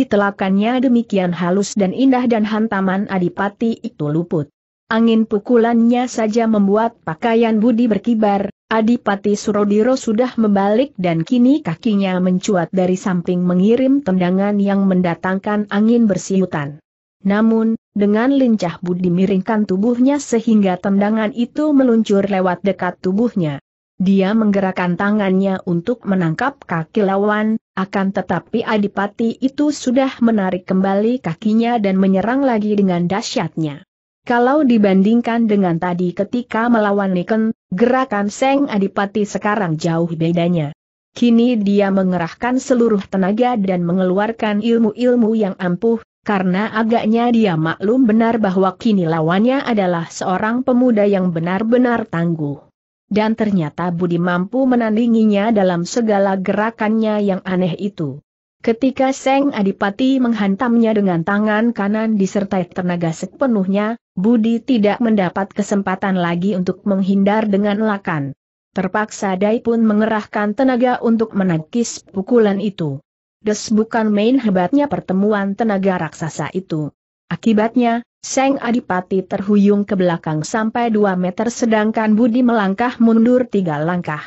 telakannya demikian halus dan indah dan hantaman adipati itu luput. Angin pukulannya saja membuat pakaian Budi berkibar, Adipati Surodiro sudah membalik dan kini kakinya mencuat dari samping mengirim tendangan yang mendatangkan angin bersiutan. Namun, dengan lincah Budi miringkan tubuhnya sehingga tendangan itu meluncur lewat dekat tubuhnya. Dia menggerakkan tangannya untuk menangkap kaki lawan, akan tetapi Adipati itu sudah menarik kembali kakinya dan menyerang lagi dengan dahsyatnya. Kalau dibandingkan dengan tadi ketika melawan Niken, gerakan Seng Adipati sekarang jauh bedanya. Kini dia mengerahkan seluruh tenaga dan mengeluarkan ilmu-ilmu yang ampuh, karena agaknya dia maklum benar bahwa kini lawannya adalah seorang pemuda yang benar-benar tangguh. Dan ternyata Budi mampu menandinginya dalam segala gerakannya yang aneh itu. Ketika Seng Adipati menghantamnya dengan tangan kanan disertai tenaga sepenuhnya, Budi tidak mendapat kesempatan lagi untuk menghindar dengan lakan. Terpaksa Dai pun mengerahkan tenaga untuk menangkis pukulan itu. Des bukan main hebatnya pertemuan tenaga raksasa itu. Akibatnya, Seng Adipati terhuyung ke belakang sampai 2 meter sedangkan Budi melangkah mundur tiga langkah.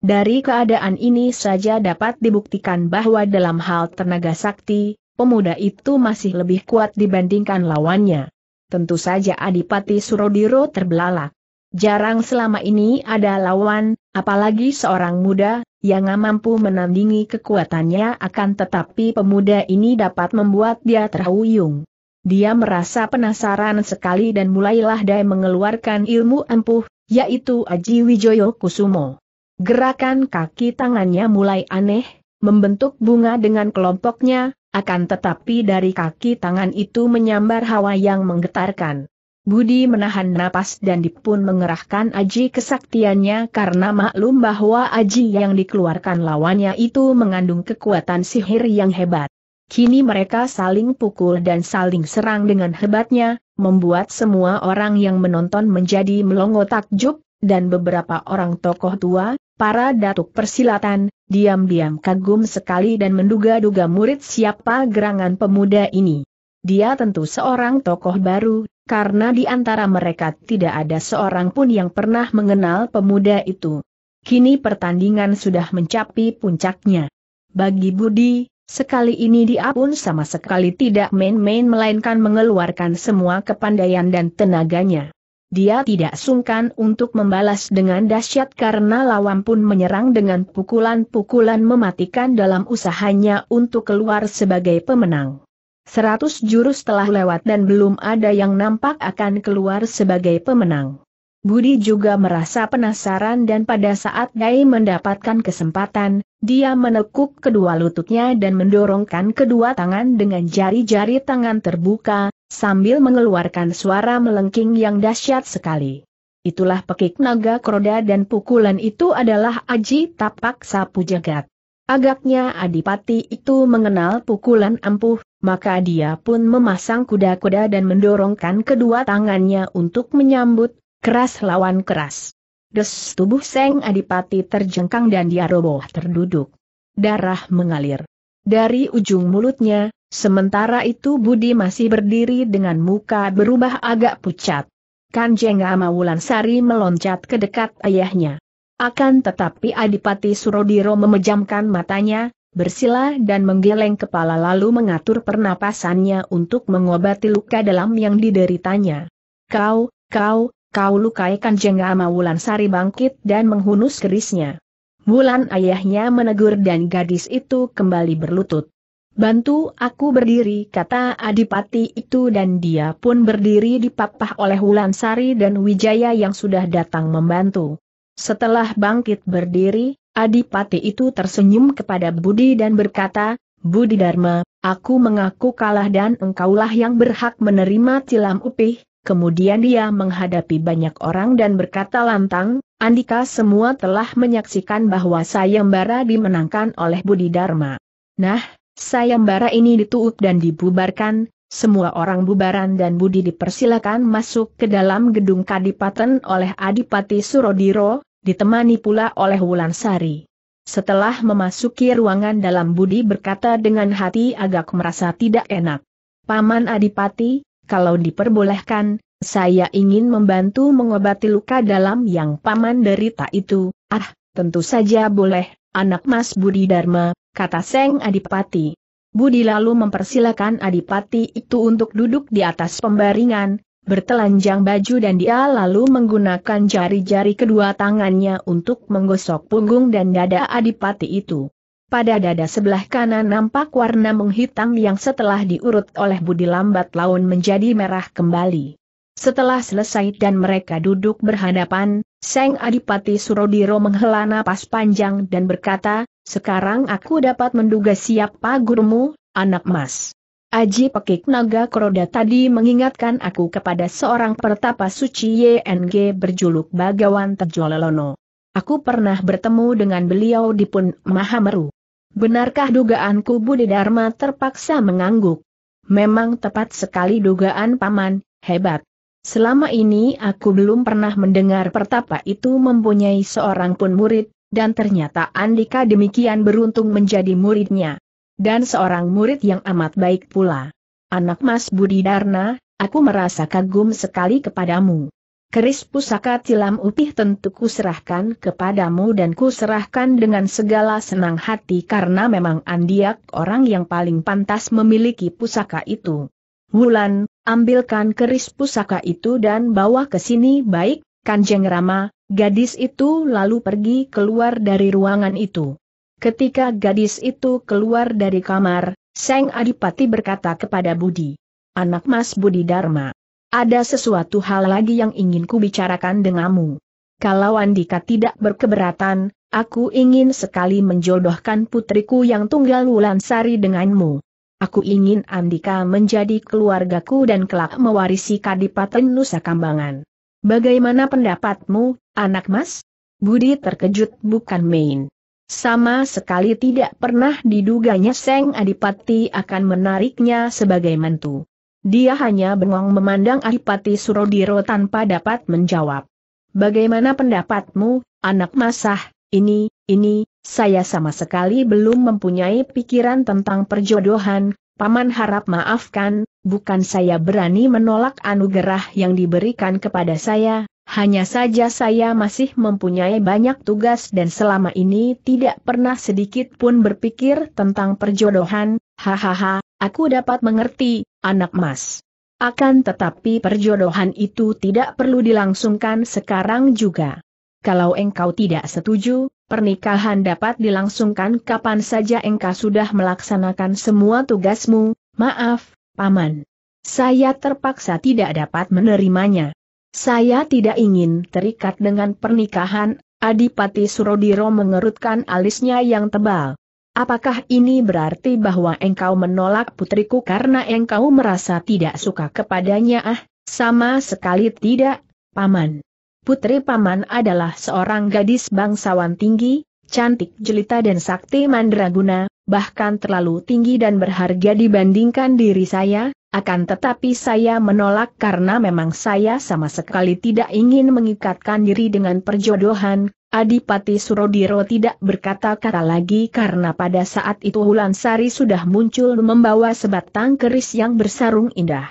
Dari keadaan ini saja dapat dibuktikan bahwa dalam hal tenaga sakti, pemuda itu masih lebih kuat dibandingkan lawannya. Tentu saja Adipati Surodiro terbelalak. Jarang selama ini ada lawan, apalagi seorang muda, yang mampu menandingi kekuatannya akan tetapi pemuda ini dapat membuat dia terhuyung. Dia merasa penasaran sekali dan mulailah dia mengeluarkan ilmu ampuh, yaitu Aji Wijoyo Kusumo. Gerakan kaki tangannya mulai aneh, membentuk bunga dengan kelompoknya, akan tetapi dari kaki tangan itu menyambar hawa yang menggetarkan. Budi menahan napas dan dipun mengerahkan aji kesaktiannya karena maklum bahwa aji yang dikeluarkan lawannya itu mengandung kekuatan sihir yang hebat. Kini mereka saling pukul dan saling serang dengan hebatnya, membuat semua orang yang menonton menjadi melongo takjub, dan beberapa orang tokoh tua, para datuk persilatan, diam-diam kagum sekali dan menduga-duga murid siapa gerangan pemuda ini. Dia tentu seorang tokoh baru, karena di antara mereka tidak ada seorang pun yang pernah mengenal pemuda itu. Kini pertandingan sudah mencapai puncaknya. Bagi Budi, sekali ini dia pun sama sekali tidak main-main melainkan mengeluarkan semua kepandaian dan tenaganya. Dia tidak sungkan untuk membalas dengan dahsyat karena lawan pun menyerang dengan pukulan-pukulan mematikan dalam usahanya untuk keluar sebagai pemenang. Seratus jurus telah lewat dan belum ada yang nampak akan keluar sebagai pemenang. Budi juga merasa penasaran dan pada saat Dai mendapatkan kesempatan, dia menekuk kedua lututnya dan mendorongkan kedua tangan dengan jari-jari tangan terbuka, sambil mengeluarkan suara melengking yang dahsyat sekali. Itulah pekik naga kroda dan pukulan itu adalah aji tapak sapu jagat. Agaknya adipati itu mengenal pukulan ampuh, maka dia pun memasang kuda-kuda dan mendorongkan kedua tangannya untuk menyambut, keras lawan keras. Des tubuh Seng Adipati terjengkang dan dia roboh terduduk. Darah mengalir. Dari ujung mulutnya, sementara itu Budi masih berdiri dengan muka berubah agak pucat. Kanjeng Amawulan Sari meloncat ke dekat ayahnya. Akan tetapi Adipati Surodiro memejamkan matanya, bersila dan menggeleng kepala lalu mengatur pernapasannya untuk mengobati luka dalam yang dideritanya. Kau, kau, kau lukai kanjeng ama Wulan Sari bangkit dan menghunus kerisnya. Wulan ayahnya menegur dan gadis itu kembali berlutut. Bantu aku berdiri kata adipati itu dan dia pun berdiri dipapah oleh Wulan Sari dan Wijaya yang sudah datang membantu. Setelah bangkit berdiri, Adipati itu tersenyum kepada Budi dan berkata, Budi Dharma, aku mengaku kalah dan engkaulah yang berhak menerima tilam upih. Kemudian dia menghadapi banyak orang dan berkata lantang, Andika semua telah menyaksikan bahwa sayembara dimenangkan oleh Budi Dharma. Nah, sayembara ini ditutup dan dibubarkan, semua orang bubaran dan Budi dipersilakan masuk ke dalam gedung Kadipaten oleh Adipati Surodiro, ditemani pula oleh Wulan Sari. Setelah memasuki ruangan dalam Budi berkata dengan hati agak merasa tidak enak. Paman Adipati, kalau diperbolehkan, saya ingin membantu mengobati luka dalam yang Paman derita itu. Ah, tentu saja boleh, anak Mas Budi Dharma, kata Seng Adipati. Budi lalu mempersilakan Adipati itu untuk duduk di atas pembaringan, bertelanjang baju dan dia lalu menggunakan jari-jari kedua tangannya untuk menggosok punggung dan dada adipati itu. Pada dada sebelah kanan nampak warna menghitam yang setelah diurut oleh Budi lambat laun menjadi merah kembali. Setelah selesai dan mereka duduk berhadapan, Seng Adipati Surodiro menghela napas panjang dan berkata, sekarang aku dapat menduga siapa gurumu, anak mas. Aji pekik naga kroda tadi mengingatkan aku kepada seorang pertapa suci YNG berjuluk Bagawan Tejolelono. Aku pernah bertemu dengan beliau di Pun Mahameru. Benarkah dugaanku Budi Dharma terpaksa mengangguk? Memang tepat sekali dugaan paman, hebat. Selama ini aku belum pernah mendengar pertapa itu mempunyai seorang pun murid, dan ternyata Andika demikian beruntung menjadi muridnya. Dan seorang murid yang amat baik pula. Anak Mas Budi Darna, aku merasa kagum sekali kepadamu. Keris pusaka tilam upih tentu kuserahkan kepadamu dan kuserahkan dengan segala senang hati karena memang Andiak orang yang paling pantas memiliki pusaka itu. Wulan, ambilkan keris pusaka itu dan bawa ke sini baik, Kanjeng Rama, gadis itu lalu pergi keluar dari ruangan itu. Ketika gadis itu keluar dari kamar, Seng Adipati berkata kepada Budi. Anak Mas Budi Dharma. Ada sesuatu hal lagi yang ingin ku bicarakan denganmu. Kalau Andika tidak berkeberatan, aku ingin sekali menjodohkan putriku yang tunggal Wulansari denganmu. Aku ingin Andika menjadi keluargaku dan kelak mewarisi Kadipaten Nusa Kambangan. Bagaimana pendapatmu, anak mas? Budi terkejut bukan main. Sama sekali tidak pernah diduganya Seng Adipati akan menariknya sebagai mentu. Dia hanya bengong memandang Adipati Surodiro tanpa dapat menjawab. Bagaimana pendapatmu, anak masah, ini, ini, saya sama sekali belum mempunyai pikiran tentang perjodohan, Paman harap maafkan, bukan saya berani menolak anugerah yang diberikan kepada saya, hanya saja saya masih mempunyai banyak tugas dan selama ini tidak pernah sedikit pun berpikir tentang perjodohan, hahaha, aku dapat mengerti, anak mas. Akan tetapi perjodohan itu tidak perlu dilangsungkan sekarang juga kalau engkau tidak setuju, pernikahan dapat dilangsungkan kapan saja engkau sudah melaksanakan semua tugasmu, maaf, Paman. Saya terpaksa tidak dapat menerimanya. Saya tidak ingin terikat dengan pernikahan, Adipati Surodiro mengerutkan alisnya yang tebal. Apakah ini berarti bahwa engkau menolak putriku karena engkau merasa tidak suka kepadanya ah, sama sekali tidak, Paman putri paman adalah seorang gadis bangsawan tinggi, cantik jelita dan sakti mandraguna, bahkan terlalu tinggi dan berharga dibandingkan diri saya, akan tetapi saya menolak karena memang saya sama sekali tidak ingin mengikatkan diri dengan perjodohan. Adipati Surodiro tidak berkata-kata lagi karena pada saat itu Hulansari sudah muncul membawa sebatang keris yang bersarung indah.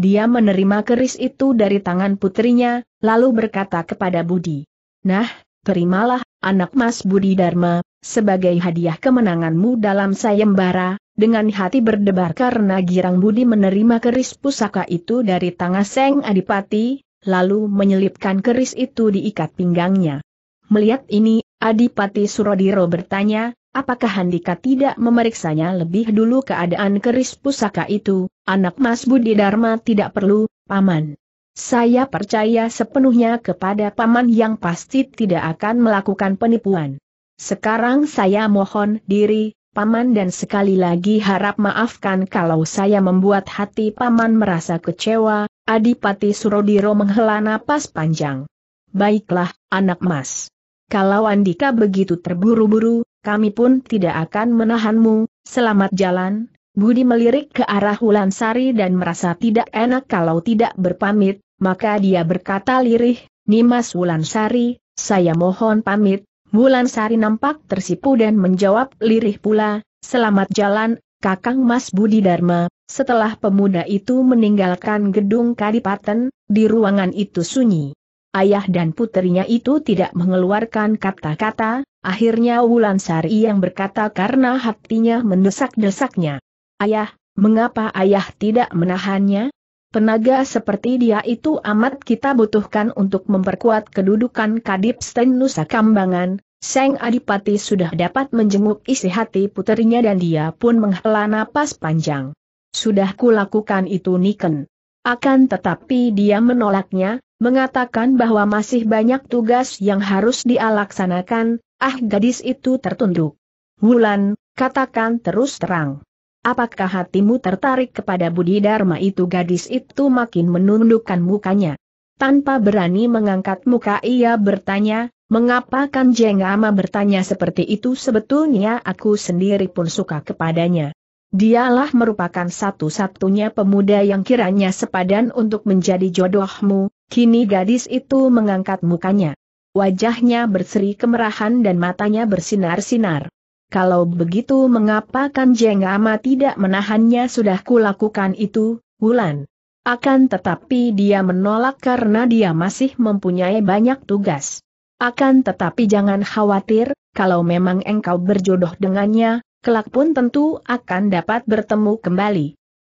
Dia menerima keris itu dari tangan putrinya, lalu berkata kepada Budi. Nah, terimalah, anak mas Budi Dharma, sebagai hadiah kemenanganmu dalam sayembara, dengan hati berdebar karena Girang Budi menerima keris pusaka itu dari tangan Seng Adipati, lalu menyelipkan keris itu diikat pinggangnya. Melihat ini, Adipati Surodiro bertanya, Apakah Handika tidak memeriksanya lebih dulu keadaan keris pusaka itu, anak Mas Budi Dharma tidak perlu, Paman. Saya percaya sepenuhnya kepada Paman yang pasti tidak akan melakukan penipuan. Sekarang saya mohon diri, Paman dan sekali lagi harap maafkan kalau saya membuat hati Paman merasa kecewa, Adipati Surodiro menghela napas panjang. Baiklah, anak mas. Kalau Andika begitu terburu-buru, kami pun tidak akan menahanmu, selamat jalan. Budi melirik ke arah Wulansari dan merasa tidak enak kalau tidak berpamit, maka dia berkata lirih, Nimas Wulansari, saya mohon pamit. Wulansari nampak tersipu dan menjawab lirih pula, selamat jalan, Kakang Mas Budi Dharma. Setelah pemuda itu meninggalkan gedung kadipaten, di ruangan itu sunyi. Ayah dan putrinya itu tidak mengeluarkan kata-kata, Akhirnya Wulan Sari yang berkata karena hatinya mendesak-desaknya. Ayah, mengapa ayah tidak menahannya? Tenaga seperti dia itu amat kita butuhkan untuk memperkuat kedudukan Kadip Sten Nusa Kambangan. Seng Adipati sudah dapat menjenguk isi hati puterinya dan dia pun menghela napas panjang. Sudah kulakukan itu Niken. Akan tetapi dia menolaknya, mengatakan bahwa masih banyak tugas yang harus dialaksanakan. Ah gadis itu tertunduk. Wulan, katakan terus terang. Apakah hatimu tertarik kepada Budi Dharma itu gadis itu makin menundukkan mukanya. Tanpa berani mengangkat muka ia bertanya, mengapa Kanjeng Ama bertanya seperti itu sebetulnya aku sendiri pun suka kepadanya. Dialah merupakan satu-satunya pemuda yang kiranya sepadan untuk menjadi jodohmu, kini gadis itu mengangkat mukanya. Wajahnya berseri kemerahan dan matanya bersinar-sinar. Kalau begitu mengapa Kanjeng Ama tidak menahannya sudah kulakukan itu, Wulan? Akan tetapi dia menolak karena dia masih mempunyai banyak tugas. Akan tetapi jangan khawatir, kalau memang engkau berjodoh dengannya, kelak pun tentu akan dapat bertemu kembali.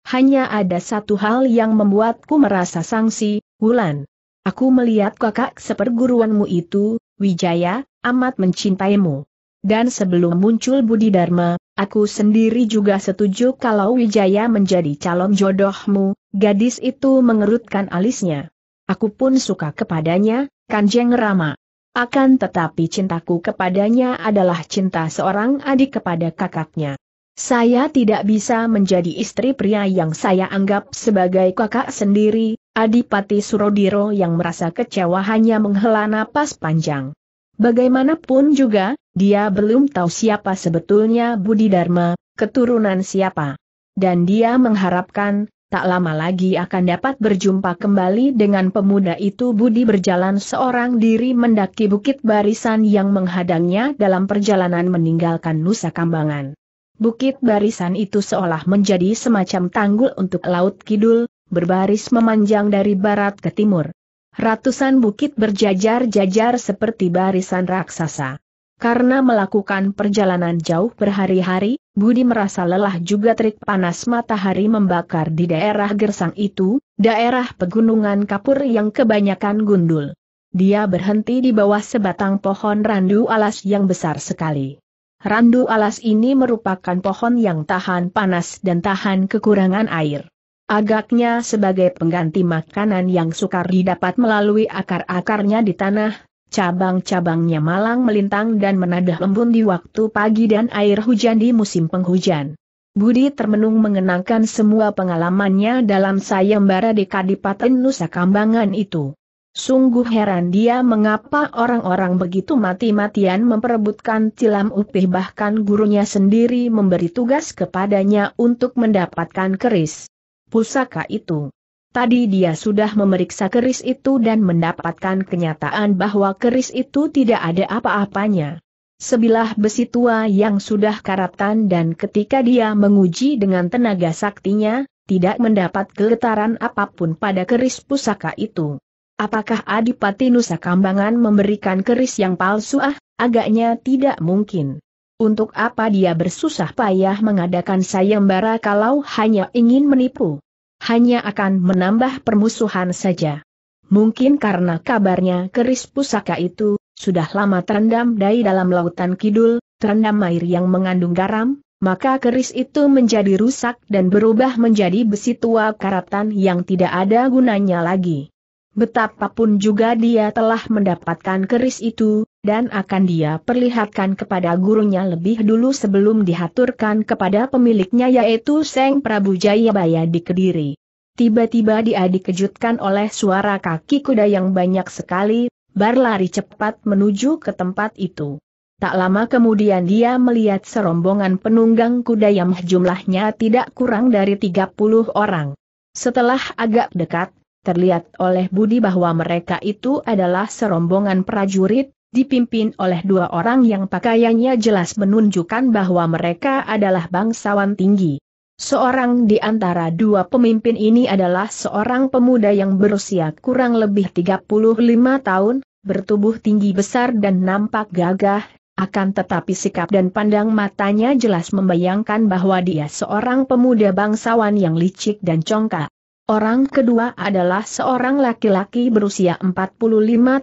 Hanya ada satu hal yang membuatku merasa sangsi, Wulan. Aku melihat kakak seperguruanmu itu, Wijaya, amat mencintaimu. Dan sebelum muncul Budi Dharma, aku sendiri juga setuju kalau Wijaya menjadi calon jodohmu, gadis itu mengerutkan alisnya. Aku pun suka kepadanya, Kanjeng Rama. Akan tetapi cintaku kepadanya adalah cinta seorang adik kepada kakaknya. Saya tidak bisa menjadi istri pria yang saya anggap sebagai kakak sendiri, Adipati Surodiro yang merasa kecewa hanya menghela napas panjang. Bagaimanapun juga, dia belum tahu siapa sebetulnya Budi Dharma, keturunan siapa. Dan dia mengharapkan, tak lama lagi akan dapat berjumpa kembali dengan pemuda itu Budi berjalan seorang diri mendaki bukit barisan yang menghadangnya dalam perjalanan meninggalkan Nusa Kambangan. Bukit barisan itu seolah menjadi semacam tanggul untuk Laut Kidul, berbaris memanjang dari barat ke timur. Ratusan bukit berjajar-jajar seperti barisan raksasa. Karena melakukan perjalanan jauh berhari-hari, Budi merasa lelah juga terik panas matahari membakar di daerah gersang itu, daerah pegunungan kapur yang kebanyakan gundul. Dia berhenti di bawah sebatang pohon randu alas yang besar sekali. Randu alas ini merupakan pohon yang tahan panas dan tahan kekurangan air. Agaknya sebagai pengganti makanan yang sukar didapat melalui akar-akarnya di tanah, cabang-cabangnya malang melintang dan menadah lembun di waktu pagi dan air hujan di musim penghujan. Budi termenung mengenangkan semua pengalamannya dalam sayembara di Kadipaten Nusa Kambangan itu. Sungguh heran dia mengapa orang-orang begitu mati-matian memperebutkan cilam Upih bahkan gurunya sendiri memberi tugas kepadanya untuk mendapatkan keris. Pusaka itu. Tadi dia sudah memeriksa keris itu dan mendapatkan kenyataan bahwa keris itu tidak ada apa-apanya. Sebilah besi tua yang sudah karatan dan ketika dia menguji dengan tenaga saktinya, tidak mendapat getaran apapun pada keris pusaka itu. Apakah Adipati Nusa Kambangan memberikan keris yang palsu ah, agaknya tidak mungkin. Untuk apa dia bersusah payah mengadakan sayembara kalau hanya ingin menipu? Hanya akan menambah permusuhan saja. Mungkin karena kabarnya keris pusaka itu, sudah lama terendam dari dalam lautan kidul, terendam air yang mengandung garam, maka keris itu menjadi rusak dan berubah menjadi besi tua karatan yang tidak ada gunanya lagi. Betapapun juga dia telah mendapatkan keris itu, dan akan dia perlihatkan kepada gurunya lebih dulu sebelum dihaturkan kepada pemiliknya yaitu Seng Prabu Jayabaya di Kediri. Tiba-tiba dia dikejutkan oleh suara kaki kuda yang banyak sekali, berlari cepat menuju ke tempat itu. Tak lama kemudian dia melihat serombongan penunggang kuda yang jumlahnya tidak kurang dari 30 orang. Setelah agak dekat, terlihat oleh Budi bahwa mereka itu adalah serombongan prajurit, dipimpin oleh dua orang yang pakaiannya jelas menunjukkan bahwa mereka adalah bangsawan tinggi. Seorang di antara dua pemimpin ini adalah seorang pemuda yang berusia kurang lebih 35 tahun, bertubuh tinggi besar dan nampak gagah, akan tetapi sikap dan pandang matanya jelas membayangkan bahwa dia seorang pemuda bangsawan yang licik dan congkak. Orang kedua adalah seorang laki-laki berusia 45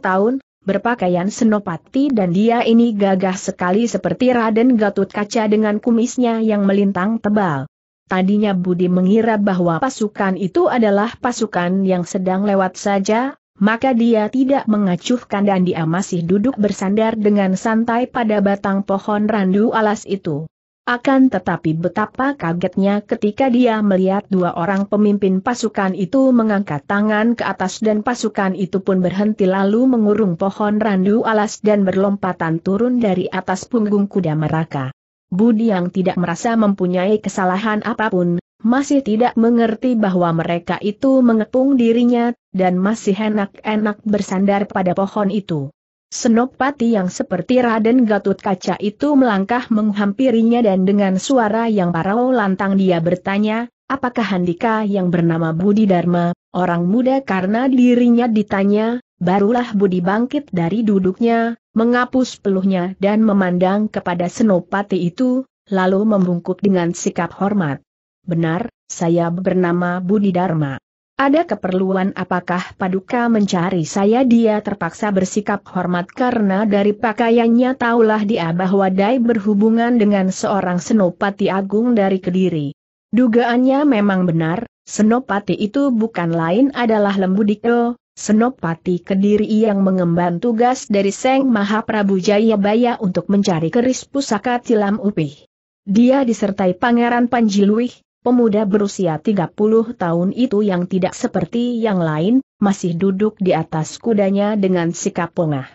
tahun, berpakaian senopati dan dia ini gagah sekali seperti Raden Gatut Kaca dengan kumisnya yang melintang tebal. Tadinya Budi mengira bahwa pasukan itu adalah pasukan yang sedang lewat saja, maka dia tidak mengacuhkan dan dia masih duduk bersandar dengan santai pada batang pohon randu alas itu. Akan tetapi betapa kagetnya ketika dia melihat dua orang pemimpin pasukan itu mengangkat tangan ke atas dan pasukan itu pun berhenti lalu mengurung pohon randu alas dan berlompatan turun dari atas punggung kuda mereka. Budi yang tidak merasa mempunyai kesalahan apapun, masih tidak mengerti bahwa mereka itu mengepung dirinya, dan masih enak-enak bersandar pada pohon itu. Senopati yang seperti Raden Gatut Kaca itu melangkah menghampirinya dan dengan suara yang parau lantang dia bertanya, apakah Handika yang bernama Budi Dharma, orang muda karena dirinya ditanya, barulah Budi bangkit dari duduknya, mengapus peluhnya dan memandang kepada Senopati itu, lalu membungkuk dengan sikap hormat. Benar, saya bernama Budi Dharma. Ada keperluan apakah Paduka mencari saya dia terpaksa bersikap hormat karena dari pakaiannya taulah dia bahwa Dai berhubungan dengan seorang senopati agung dari Kediri. Dugaannya memang benar, senopati itu bukan lain adalah Lembu senopati Kediri yang mengemban tugas dari Seng Mahaprabu Jayabaya untuk mencari keris pusaka Tilam Upih. Dia disertai Pangeran Panjiluih, Pemuda berusia 30 tahun itu yang tidak seperti yang lain, masih duduk di atas kudanya dengan sikap pongah.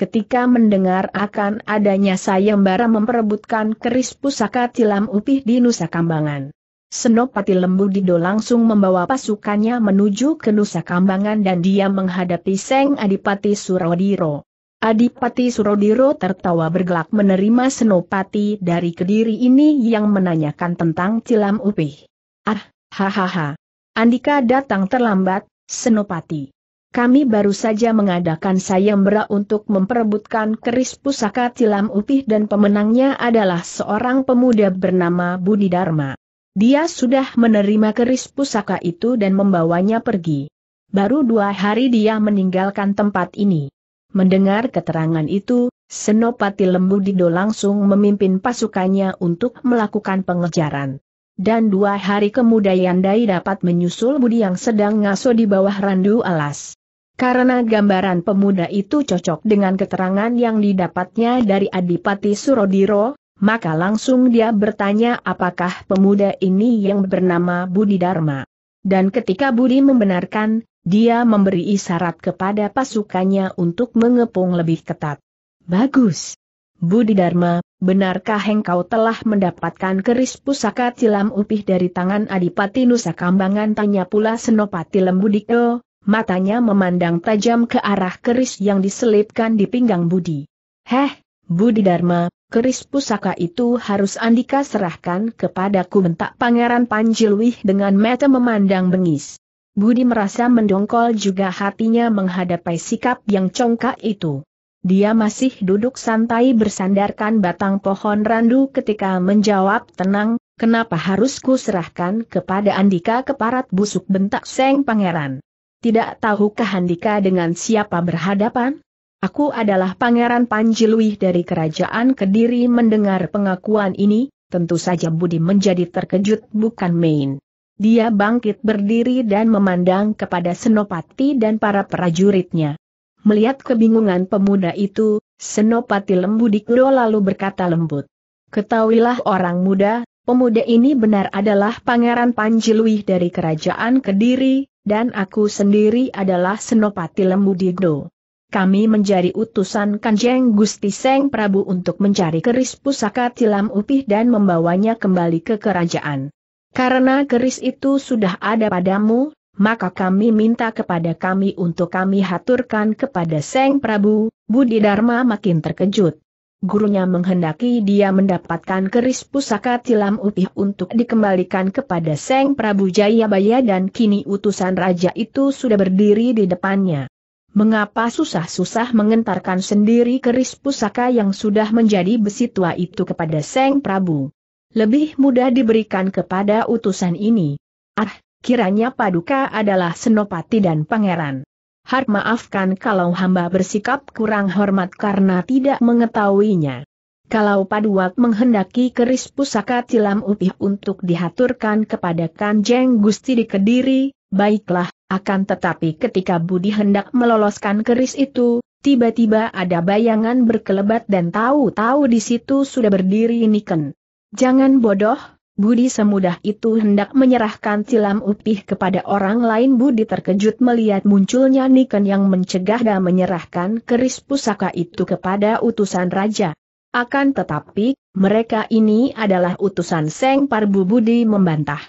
Ketika mendengar akan adanya sayembara memperebutkan keris pusaka Tilam Upih di Nusa Kambangan. Senopati Lembu Dido langsung membawa pasukannya menuju ke Nusa Kambangan dan dia menghadapi Seng Adipati Surodiro. Adipati Surodiro tertawa bergelak menerima senopati dari kediri ini yang menanyakan tentang Cilam Upih. Ah, hahaha. Andika datang terlambat, senopati. Kami baru saja mengadakan sayembara untuk memperebutkan keris pusaka Cilam Upih dan pemenangnya adalah seorang pemuda bernama Budi Dharma. Dia sudah menerima keris pusaka itu dan membawanya pergi. Baru dua hari dia meninggalkan tempat ini. Mendengar keterangan itu, Senopati Lembu Dido langsung memimpin pasukannya untuk melakukan pengejaran. Dan dua hari kemudian Dai dapat menyusul Budi yang sedang ngaso di bawah randu alas. Karena gambaran pemuda itu cocok dengan keterangan yang didapatnya dari Adipati Surodiro, maka langsung dia bertanya apakah pemuda ini yang bernama Budi Dharma. Dan ketika Budi membenarkan, dia memberi isyarat kepada pasukannya untuk mengepung lebih ketat. Bagus. Budi Dharma, benarkah engkau telah mendapatkan keris pusaka tilam upih dari tangan Adipati Nusa Kambangan? Tanya pula Senopati Lembudiko, matanya memandang tajam ke arah keris yang diselipkan di pinggang Budi. Heh, Budi Dharma, keris pusaka itu harus Andika serahkan kepadaku bentak Pangeran Panjilwih dengan mata memandang bengis. Budi merasa mendongkol juga hatinya menghadapi sikap yang congkak itu. Dia masih duduk santai bersandarkan batang pohon randu ketika menjawab tenang, kenapa harus serahkan kepada Andika keparat busuk bentak Seng Pangeran. Tidak tahukah Andika dengan siapa berhadapan? Aku adalah Pangeran Panjiluih dari Kerajaan Kediri mendengar pengakuan ini, tentu saja Budi menjadi terkejut bukan main. Dia bangkit berdiri dan memandang kepada Senopati dan para prajuritnya. Melihat kebingungan pemuda itu, Senopati Lembu lalu berkata lembut. Ketahuilah orang muda, pemuda ini benar adalah Pangeran Panjiluih dari Kerajaan Kediri, dan aku sendiri adalah Senopati Lembu Kami menjadi utusan Kanjeng Gusti Seng Prabu untuk mencari keris pusaka Tilam Upih dan membawanya kembali ke kerajaan. Karena keris itu sudah ada padamu, maka kami minta kepada kami untuk kami haturkan kepada Seng Prabu, Budi Dharma makin terkejut. Gurunya menghendaki dia mendapatkan keris pusaka tilam upih untuk dikembalikan kepada Seng Prabu Jayabaya dan kini utusan raja itu sudah berdiri di depannya. Mengapa susah-susah mengentarkan sendiri keris pusaka yang sudah menjadi besi tua itu kepada Seng Prabu? lebih mudah diberikan kepada utusan ini. Ah, kiranya Paduka adalah Senopati dan Pangeran. Har maafkan kalau hamba bersikap kurang hormat karena tidak mengetahuinya. Kalau Paduat menghendaki keris pusaka Tilam Upih untuk dihaturkan kepada Kanjeng Gusti di Kediri, baiklah, akan tetapi ketika Budi hendak meloloskan keris itu, tiba-tiba ada bayangan berkelebat dan tahu-tahu di situ sudah berdiri Niken. Jangan bodoh, Budi semudah itu hendak menyerahkan silam upih kepada orang lain Budi terkejut melihat munculnya Niken yang mencegah dan menyerahkan keris pusaka itu kepada utusan raja. Akan tetapi, mereka ini adalah utusan Seng Parbu Budi membantah.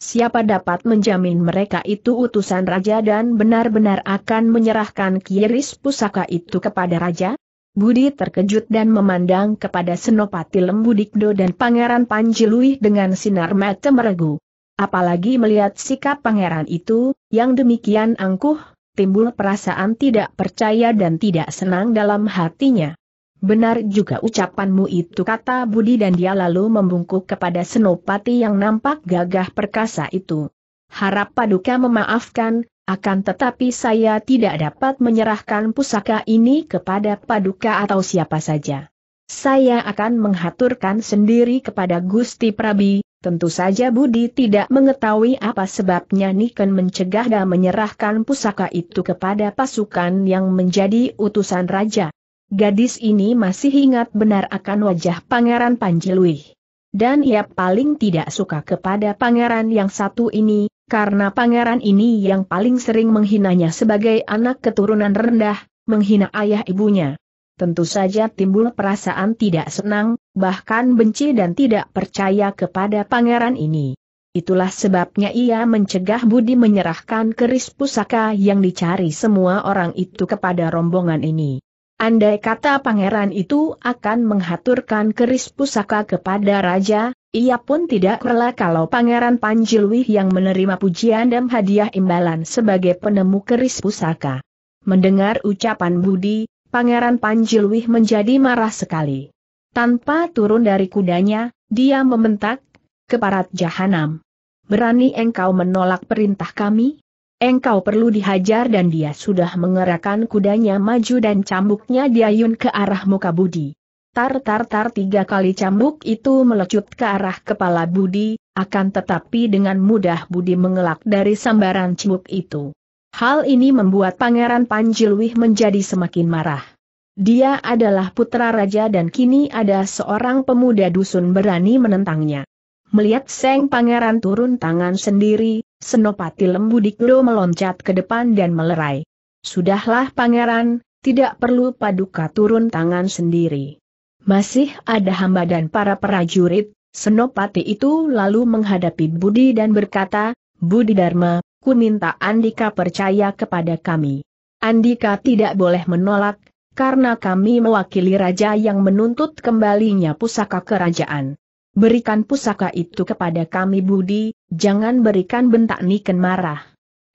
Siapa dapat menjamin mereka itu utusan raja dan benar-benar akan menyerahkan kiris pusaka itu kepada raja? Budi terkejut dan memandang kepada Senopati Lembudikdo dan Pangeran Panjiluih dengan sinar mata meregu. Apalagi melihat sikap pangeran itu, yang demikian angkuh, timbul perasaan tidak percaya dan tidak senang dalam hatinya. Benar juga ucapanmu itu kata Budi dan dia lalu membungkuk kepada Senopati yang nampak gagah perkasa itu. Harap paduka memaafkan, akan tetapi saya tidak dapat menyerahkan pusaka ini kepada paduka atau siapa saja. Saya akan menghaturkan sendiri kepada Gusti Prabi, tentu saja Budi tidak mengetahui apa sebabnya Niken mencegah dan menyerahkan pusaka itu kepada pasukan yang menjadi utusan raja. Gadis ini masih ingat benar akan wajah Pangeran Panjilui. Dan ia paling tidak suka kepada pangeran yang satu ini, karena pangeran ini yang paling sering menghinanya sebagai anak keturunan rendah, menghina ayah ibunya. Tentu saja timbul perasaan tidak senang, bahkan benci dan tidak percaya kepada pangeran ini. Itulah sebabnya ia mencegah Budi menyerahkan keris pusaka yang dicari semua orang itu kepada rombongan ini. Andai kata pangeran itu akan menghaturkan keris pusaka kepada raja, ia pun tidak rela kalau pangeran Panjilwi yang menerima pujian dan hadiah imbalan sebagai penemu keris pusaka. Mendengar ucapan Budi, pangeran Panjilwi menjadi marah sekali. Tanpa turun dari kudanya, dia membentak, keparat jahanam. Berani engkau menolak perintah kami? engkau perlu dihajar dan dia sudah mengerahkan kudanya maju dan cambuknya diayun ke arah muka Budi. Tar-tar-tar tiga kali cambuk itu melecut ke arah kepala Budi, akan tetapi dengan mudah Budi mengelak dari sambaran cambuk itu. Hal ini membuat Pangeran Panjilwih menjadi semakin marah. Dia adalah putra raja dan kini ada seorang pemuda dusun berani menentangnya. Melihat Seng Pangeran turun tangan sendiri, Senopati Lembu Dikdo meloncat ke depan dan melerai. Sudahlah Pangeran, tidak perlu paduka turun tangan sendiri. Masih ada hamba dan para prajurit, Senopati itu lalu menghadapi Budi dan berkata, Budi Dharma, ku minta Andika percaya kepada kami. Andika tidak boleh menolak, karena kami mewakili raja yang menuntut kembalinya pusaka kerajaan. Berikan pusaka itu kepada kami Budi, jangan berikan bentak Niken marah.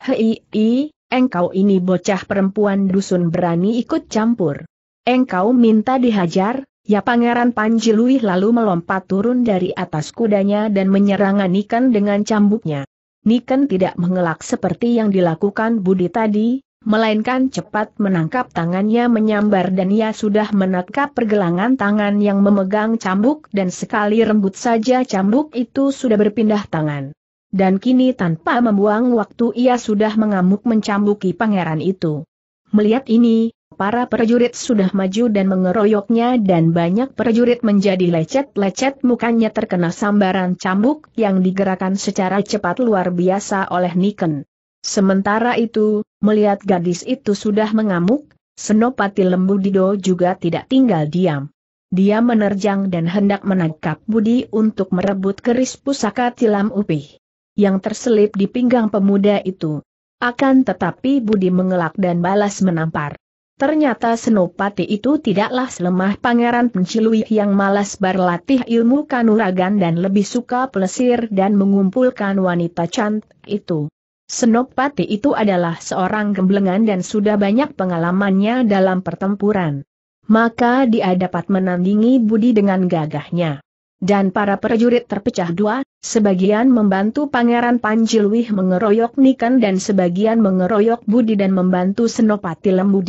Hei, i, engkau ini bocah perempuan dusun berani ikut campur. Engkau minta dihajar, ya pangeran Panjiluih lalu melompat turun dari atas kudanya dan menyerang Niken dengan cambuknya. Niken tidak mengelak seperti yang dilakukan Budi tadi, melainkan cepat menangkap tangannya menyambar dan ia sudah menangkap pergelangan tangan yang memegang cambuk dan sekali rembut saja cambuk itu sudah berpindah tangan. Dan kini tanpa membuang waktu ia sudah mengamuk mencambuki pangeran itu. Melihat ini, para prajurit sudah maju dan mengeroyoknya dan banyak prajurit menjadi lecet-lecet mukanya terkena sambaran cambuk yang digerakkan secara cepat luar biasa oleh Niken. Sementara itu, melihat gadis itu sudah mengamuk, Senopati Lembu Dido juga tidak tinggal diam. Dia menerjang dan hendak menangkap Budi untuk merebut keris pusaka tilam upih yang terselip di pinggang pemuda itu. Akan tetapi Budi mengelak dan balas menampar. Ternyata Senopati itu tidaklah selemah Pangeran Pencilui yang malas berlatih ilmu kanuragan dan lebih suka pelesir dan mengumpulkan wanita cantik itu. Senopati itu adalah seorang gemblengan dan sudah banyak pengalamannya dalam pertempuran. Maka dia dapat menandingi Budi dengan gagahnya. Dan para prajurit terpecah dua, sebagian membantu Pangeran Panjilwih mengeroyok Nikan dan sebagian mengeroyok Budi dan membantu Senopati Lembu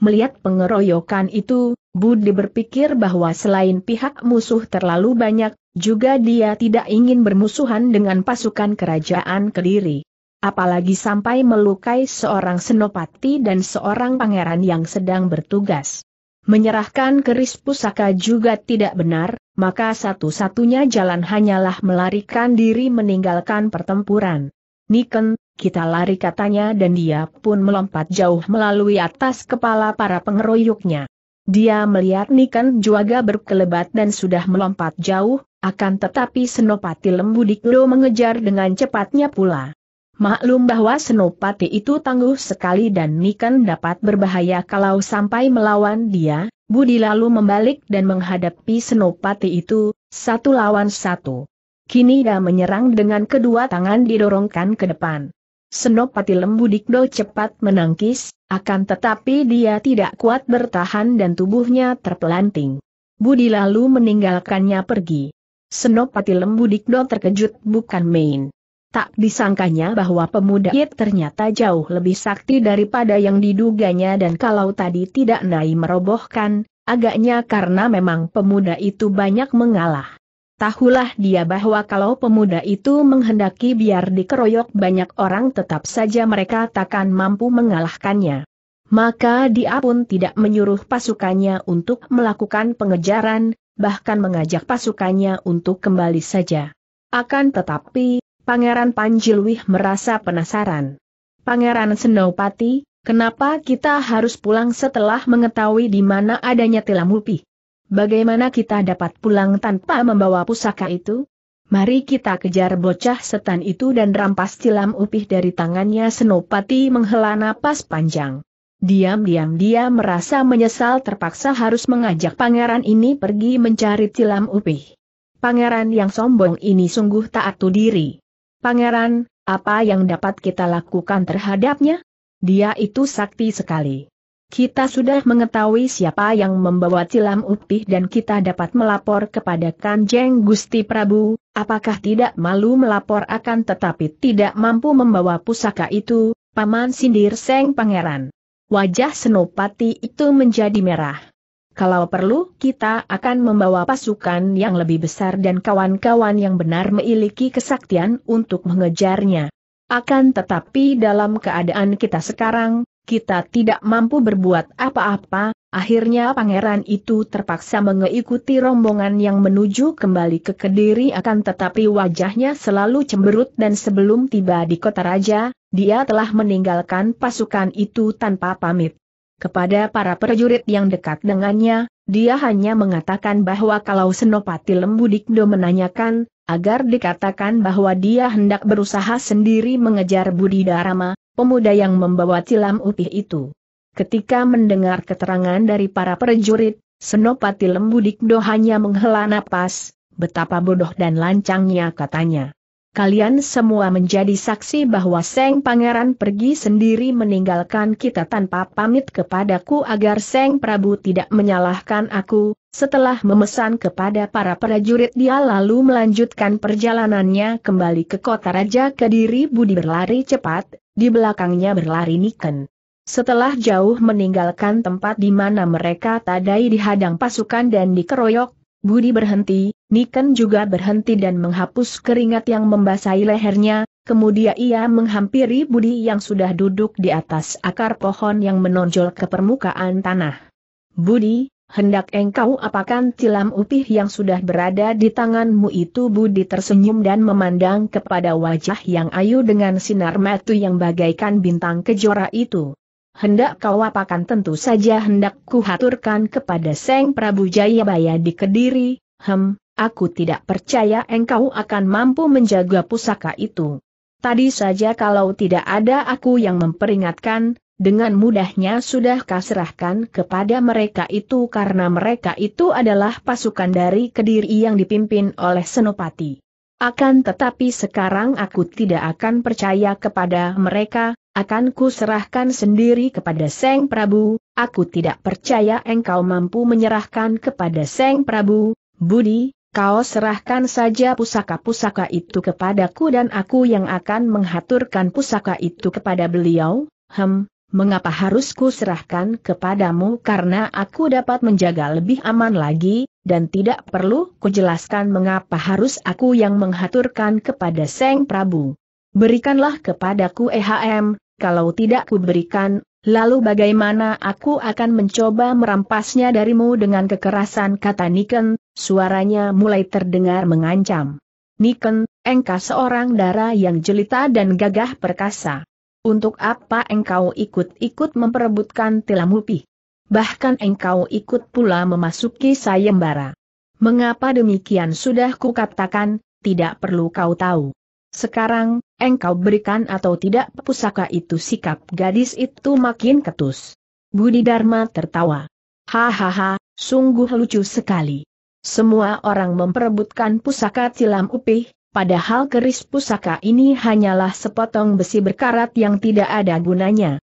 Melihat pengeroyokan itu, Budi berpikir bahwa selain pihak musuh terlalu banyak, juga dia tidak ingin bermusuhan dengan pasukan kerajaan Kediri apalagi sampai melukai seorang senopati dan seorang pangeran yang sedang bertugas. Menyerahkan keris pusaka juga tidak benar, maka satu-satunya jalan hanyalah melarikan diri meninggalkan pertempuran. Niken, kita lari katanya dan dia pun melompat jauh melalui atas kepala para pengeroyoknya. Dia melihat Niken Juaga berkelebat dan sudah melompat jauh, akan tetapi Senopati Lembu Dikdo mengejar dengan cepatnya pula. Maklum bahwa Senopati itu tangguh sekali dan Niken dapat berbahaya kalau sampai melawan dia, Budi lalu membalik dan menghadapi Senopati itu, satu lawan satu. Kini dia menyerang dengan kedua tangan didorongkan ke depan. Senopati Lembu Dikdo cepat menangkis, akan tetapi dia tidak kuat bertahan dan tubuhnya terpelanting. Budi lalu meninggalkannya pergi. Senopati Lembu Dikdo terkejut bukan main. Tak disangkanya bahwa pemuda Yit ternyata jauh lebih sakti daripada yang diduganya dan kalau tadi tidak Nai merobohkan, agaknya karena memang pemuda itu banyak mengalah. Tahulah dia bahwa kalau pemuda itu menghendaki biar dikeroyok banyak orang tetap saja mereka takkan mampu mengalahkannya. Maka dia pun tidak menyuruh pasukannya untuk melakukan pengejaran, bahkan mengajak pasukannya untuk kembali saja. Akan tetapi, Pangeran Panjilwih merasa penasaran. Pangeran Senopati, kenapa kita harus pulang setelah mengetahui di mana adanya Tilamupi? Bagaimana kita dapat pulang tanpa membawa pusaka itu? Mari kita kejar bocah setan itu dan rampas tilam upih dari tangannya Senopati menghela napas panjang. Diam-diam dia merasa menyesal terpaksa harus mengajak pangeran ini pergi mencari tilam upih. Pangeran yang sombong ini sungguh taat diri. Pangeran, apa yang dapat kita lakukan terhadapnya? Dia itu sakti sekali. Kita sudah mengetahui siapa yang membawa Cilam Upih dan kita dapat melapor kepada Kanjeng Gusti Prabu, apakah tidak malu melapor akan tetapi tidak mampu membawa pusaka itu, Paman Sindir Seng Pangeran. Wajah Senopati itu menjadi merah. Kalau perlu, kita akan membawa pasukan yang lebih besar dan kawan-kawan yang benar memiliki kesaktian untuk mengejarnya. Akan tetapi dalam keadaan kita sekarang, kita tidak mampu berbuat apa-apa, akhirnya pangeran itu terpaksa mengikuti rombongan yang menuju kembali ke Kediri akan tetapi wajahnya selalu cemberut dan sebelum tiba di kota raja, dia telah meninggalkan pasukan itu tanpa pamit. Kepada para prajurit yang dekat dengannya, dia hanya mengatakan bahwa kalau Senopati Lembu Dikdo menanyakan, agar dikatakan bahwa dia hendak berusaha sendiri mengejar Budi Dharma, pemuda yang membawa tilam upih itu. Ketika mendengar keterangan dari para prajurit, Senopati Lembu Dikdo hanya menghela napas, betapa bodoh dan lancangnya katanya kalian semua menjadi saksi bahwa Seng Pangeran pergi sendiri meninggalkan kita tanpa pamit kepadaku agar Seng Prabu tidak menyalahkan aku, setelah memesan kepada para prajurit dia lalu melanjutkan perjalanannya kembali ke kota Raja Kediri Budi berlari cepat, di belakangnya berlari Niken. Setelah jauh meninggalkan tempat di mana mereka tadai dihadang pasukan dan dikeroyok, Budi berhenti, Niken juga berhenti dan menghapus keringat yang membasahi lehernya, kemudian ia menghampiri Budi yang sudah duduk di atas akar pohon yang menonjol ke permukaan tanah. Budi, hendak engkau apakan tilam upih yang sudah berada di tanganmu itu Budi tersenyum dan memandang kepada wajah yang ayu dengan sinar matu yang bagaikan bintang kejora itu. Hendak kau apakan tentu saja hendak kuhaturkan kepada Seng Prabu Jayabaya di Kediri, hem, Aku tidak percaya engkau akan mampu menjaga pusaka itu. Tadi saja kalau tidak ada aku yang memperingatkan, dengan mudahnya sudah kaserahkan kepada mereka itu karena mereka itu adalah pasukan dari Kediri yang dipimpin oleh Senopati. Akan tetapi sekarang aku tidak akan percaya kepada mereka, akan kuserahkan sendiri kepada Seng Prabu, aku tidak percaya engkau mampu menyerahkan kepada Seng Prabu, Budi, Kau serahkan saja pusaka-pusaka itu kepadaku dan aku yang akan menghaturkan pusaka itu kepada beliau, hem, mengapa harus ku serahkan kepadamu karena aku dapat menjaga lebih aman lagi, dan tidak perlu kujelaskan mengapa harus aku yang menghaturkan kepada Seng Prabu. Berikanlah kepadaku EHM, kalau tidak kuberikan, Lalu bagaimana aku akan mencoba merampasnya darimu dengan kekerasan kata Niken, suaranya mulai terdengar mengancam. Niken, engkau seorang darah yang jelita dan gagah perkasa. Untuk apa engkau ikut-ikut memperebutkan tilamupi? Bahkan engkau ikut pula memasuki sayembara. Mengapa demikian sudah kukatakan, tidak perlu kau tahu. Sekarang, engkau berikan atau tidak pusaka itu sikap gadis itu makin ketus. Budi Dharma tertawa. Hahaha, sungguh lucu sekali. Semua orang memperebutkan pusaka silam upih, padahal keris pusaka ini hanyalah sepotong besi berkarat yang tidak ada gunanya.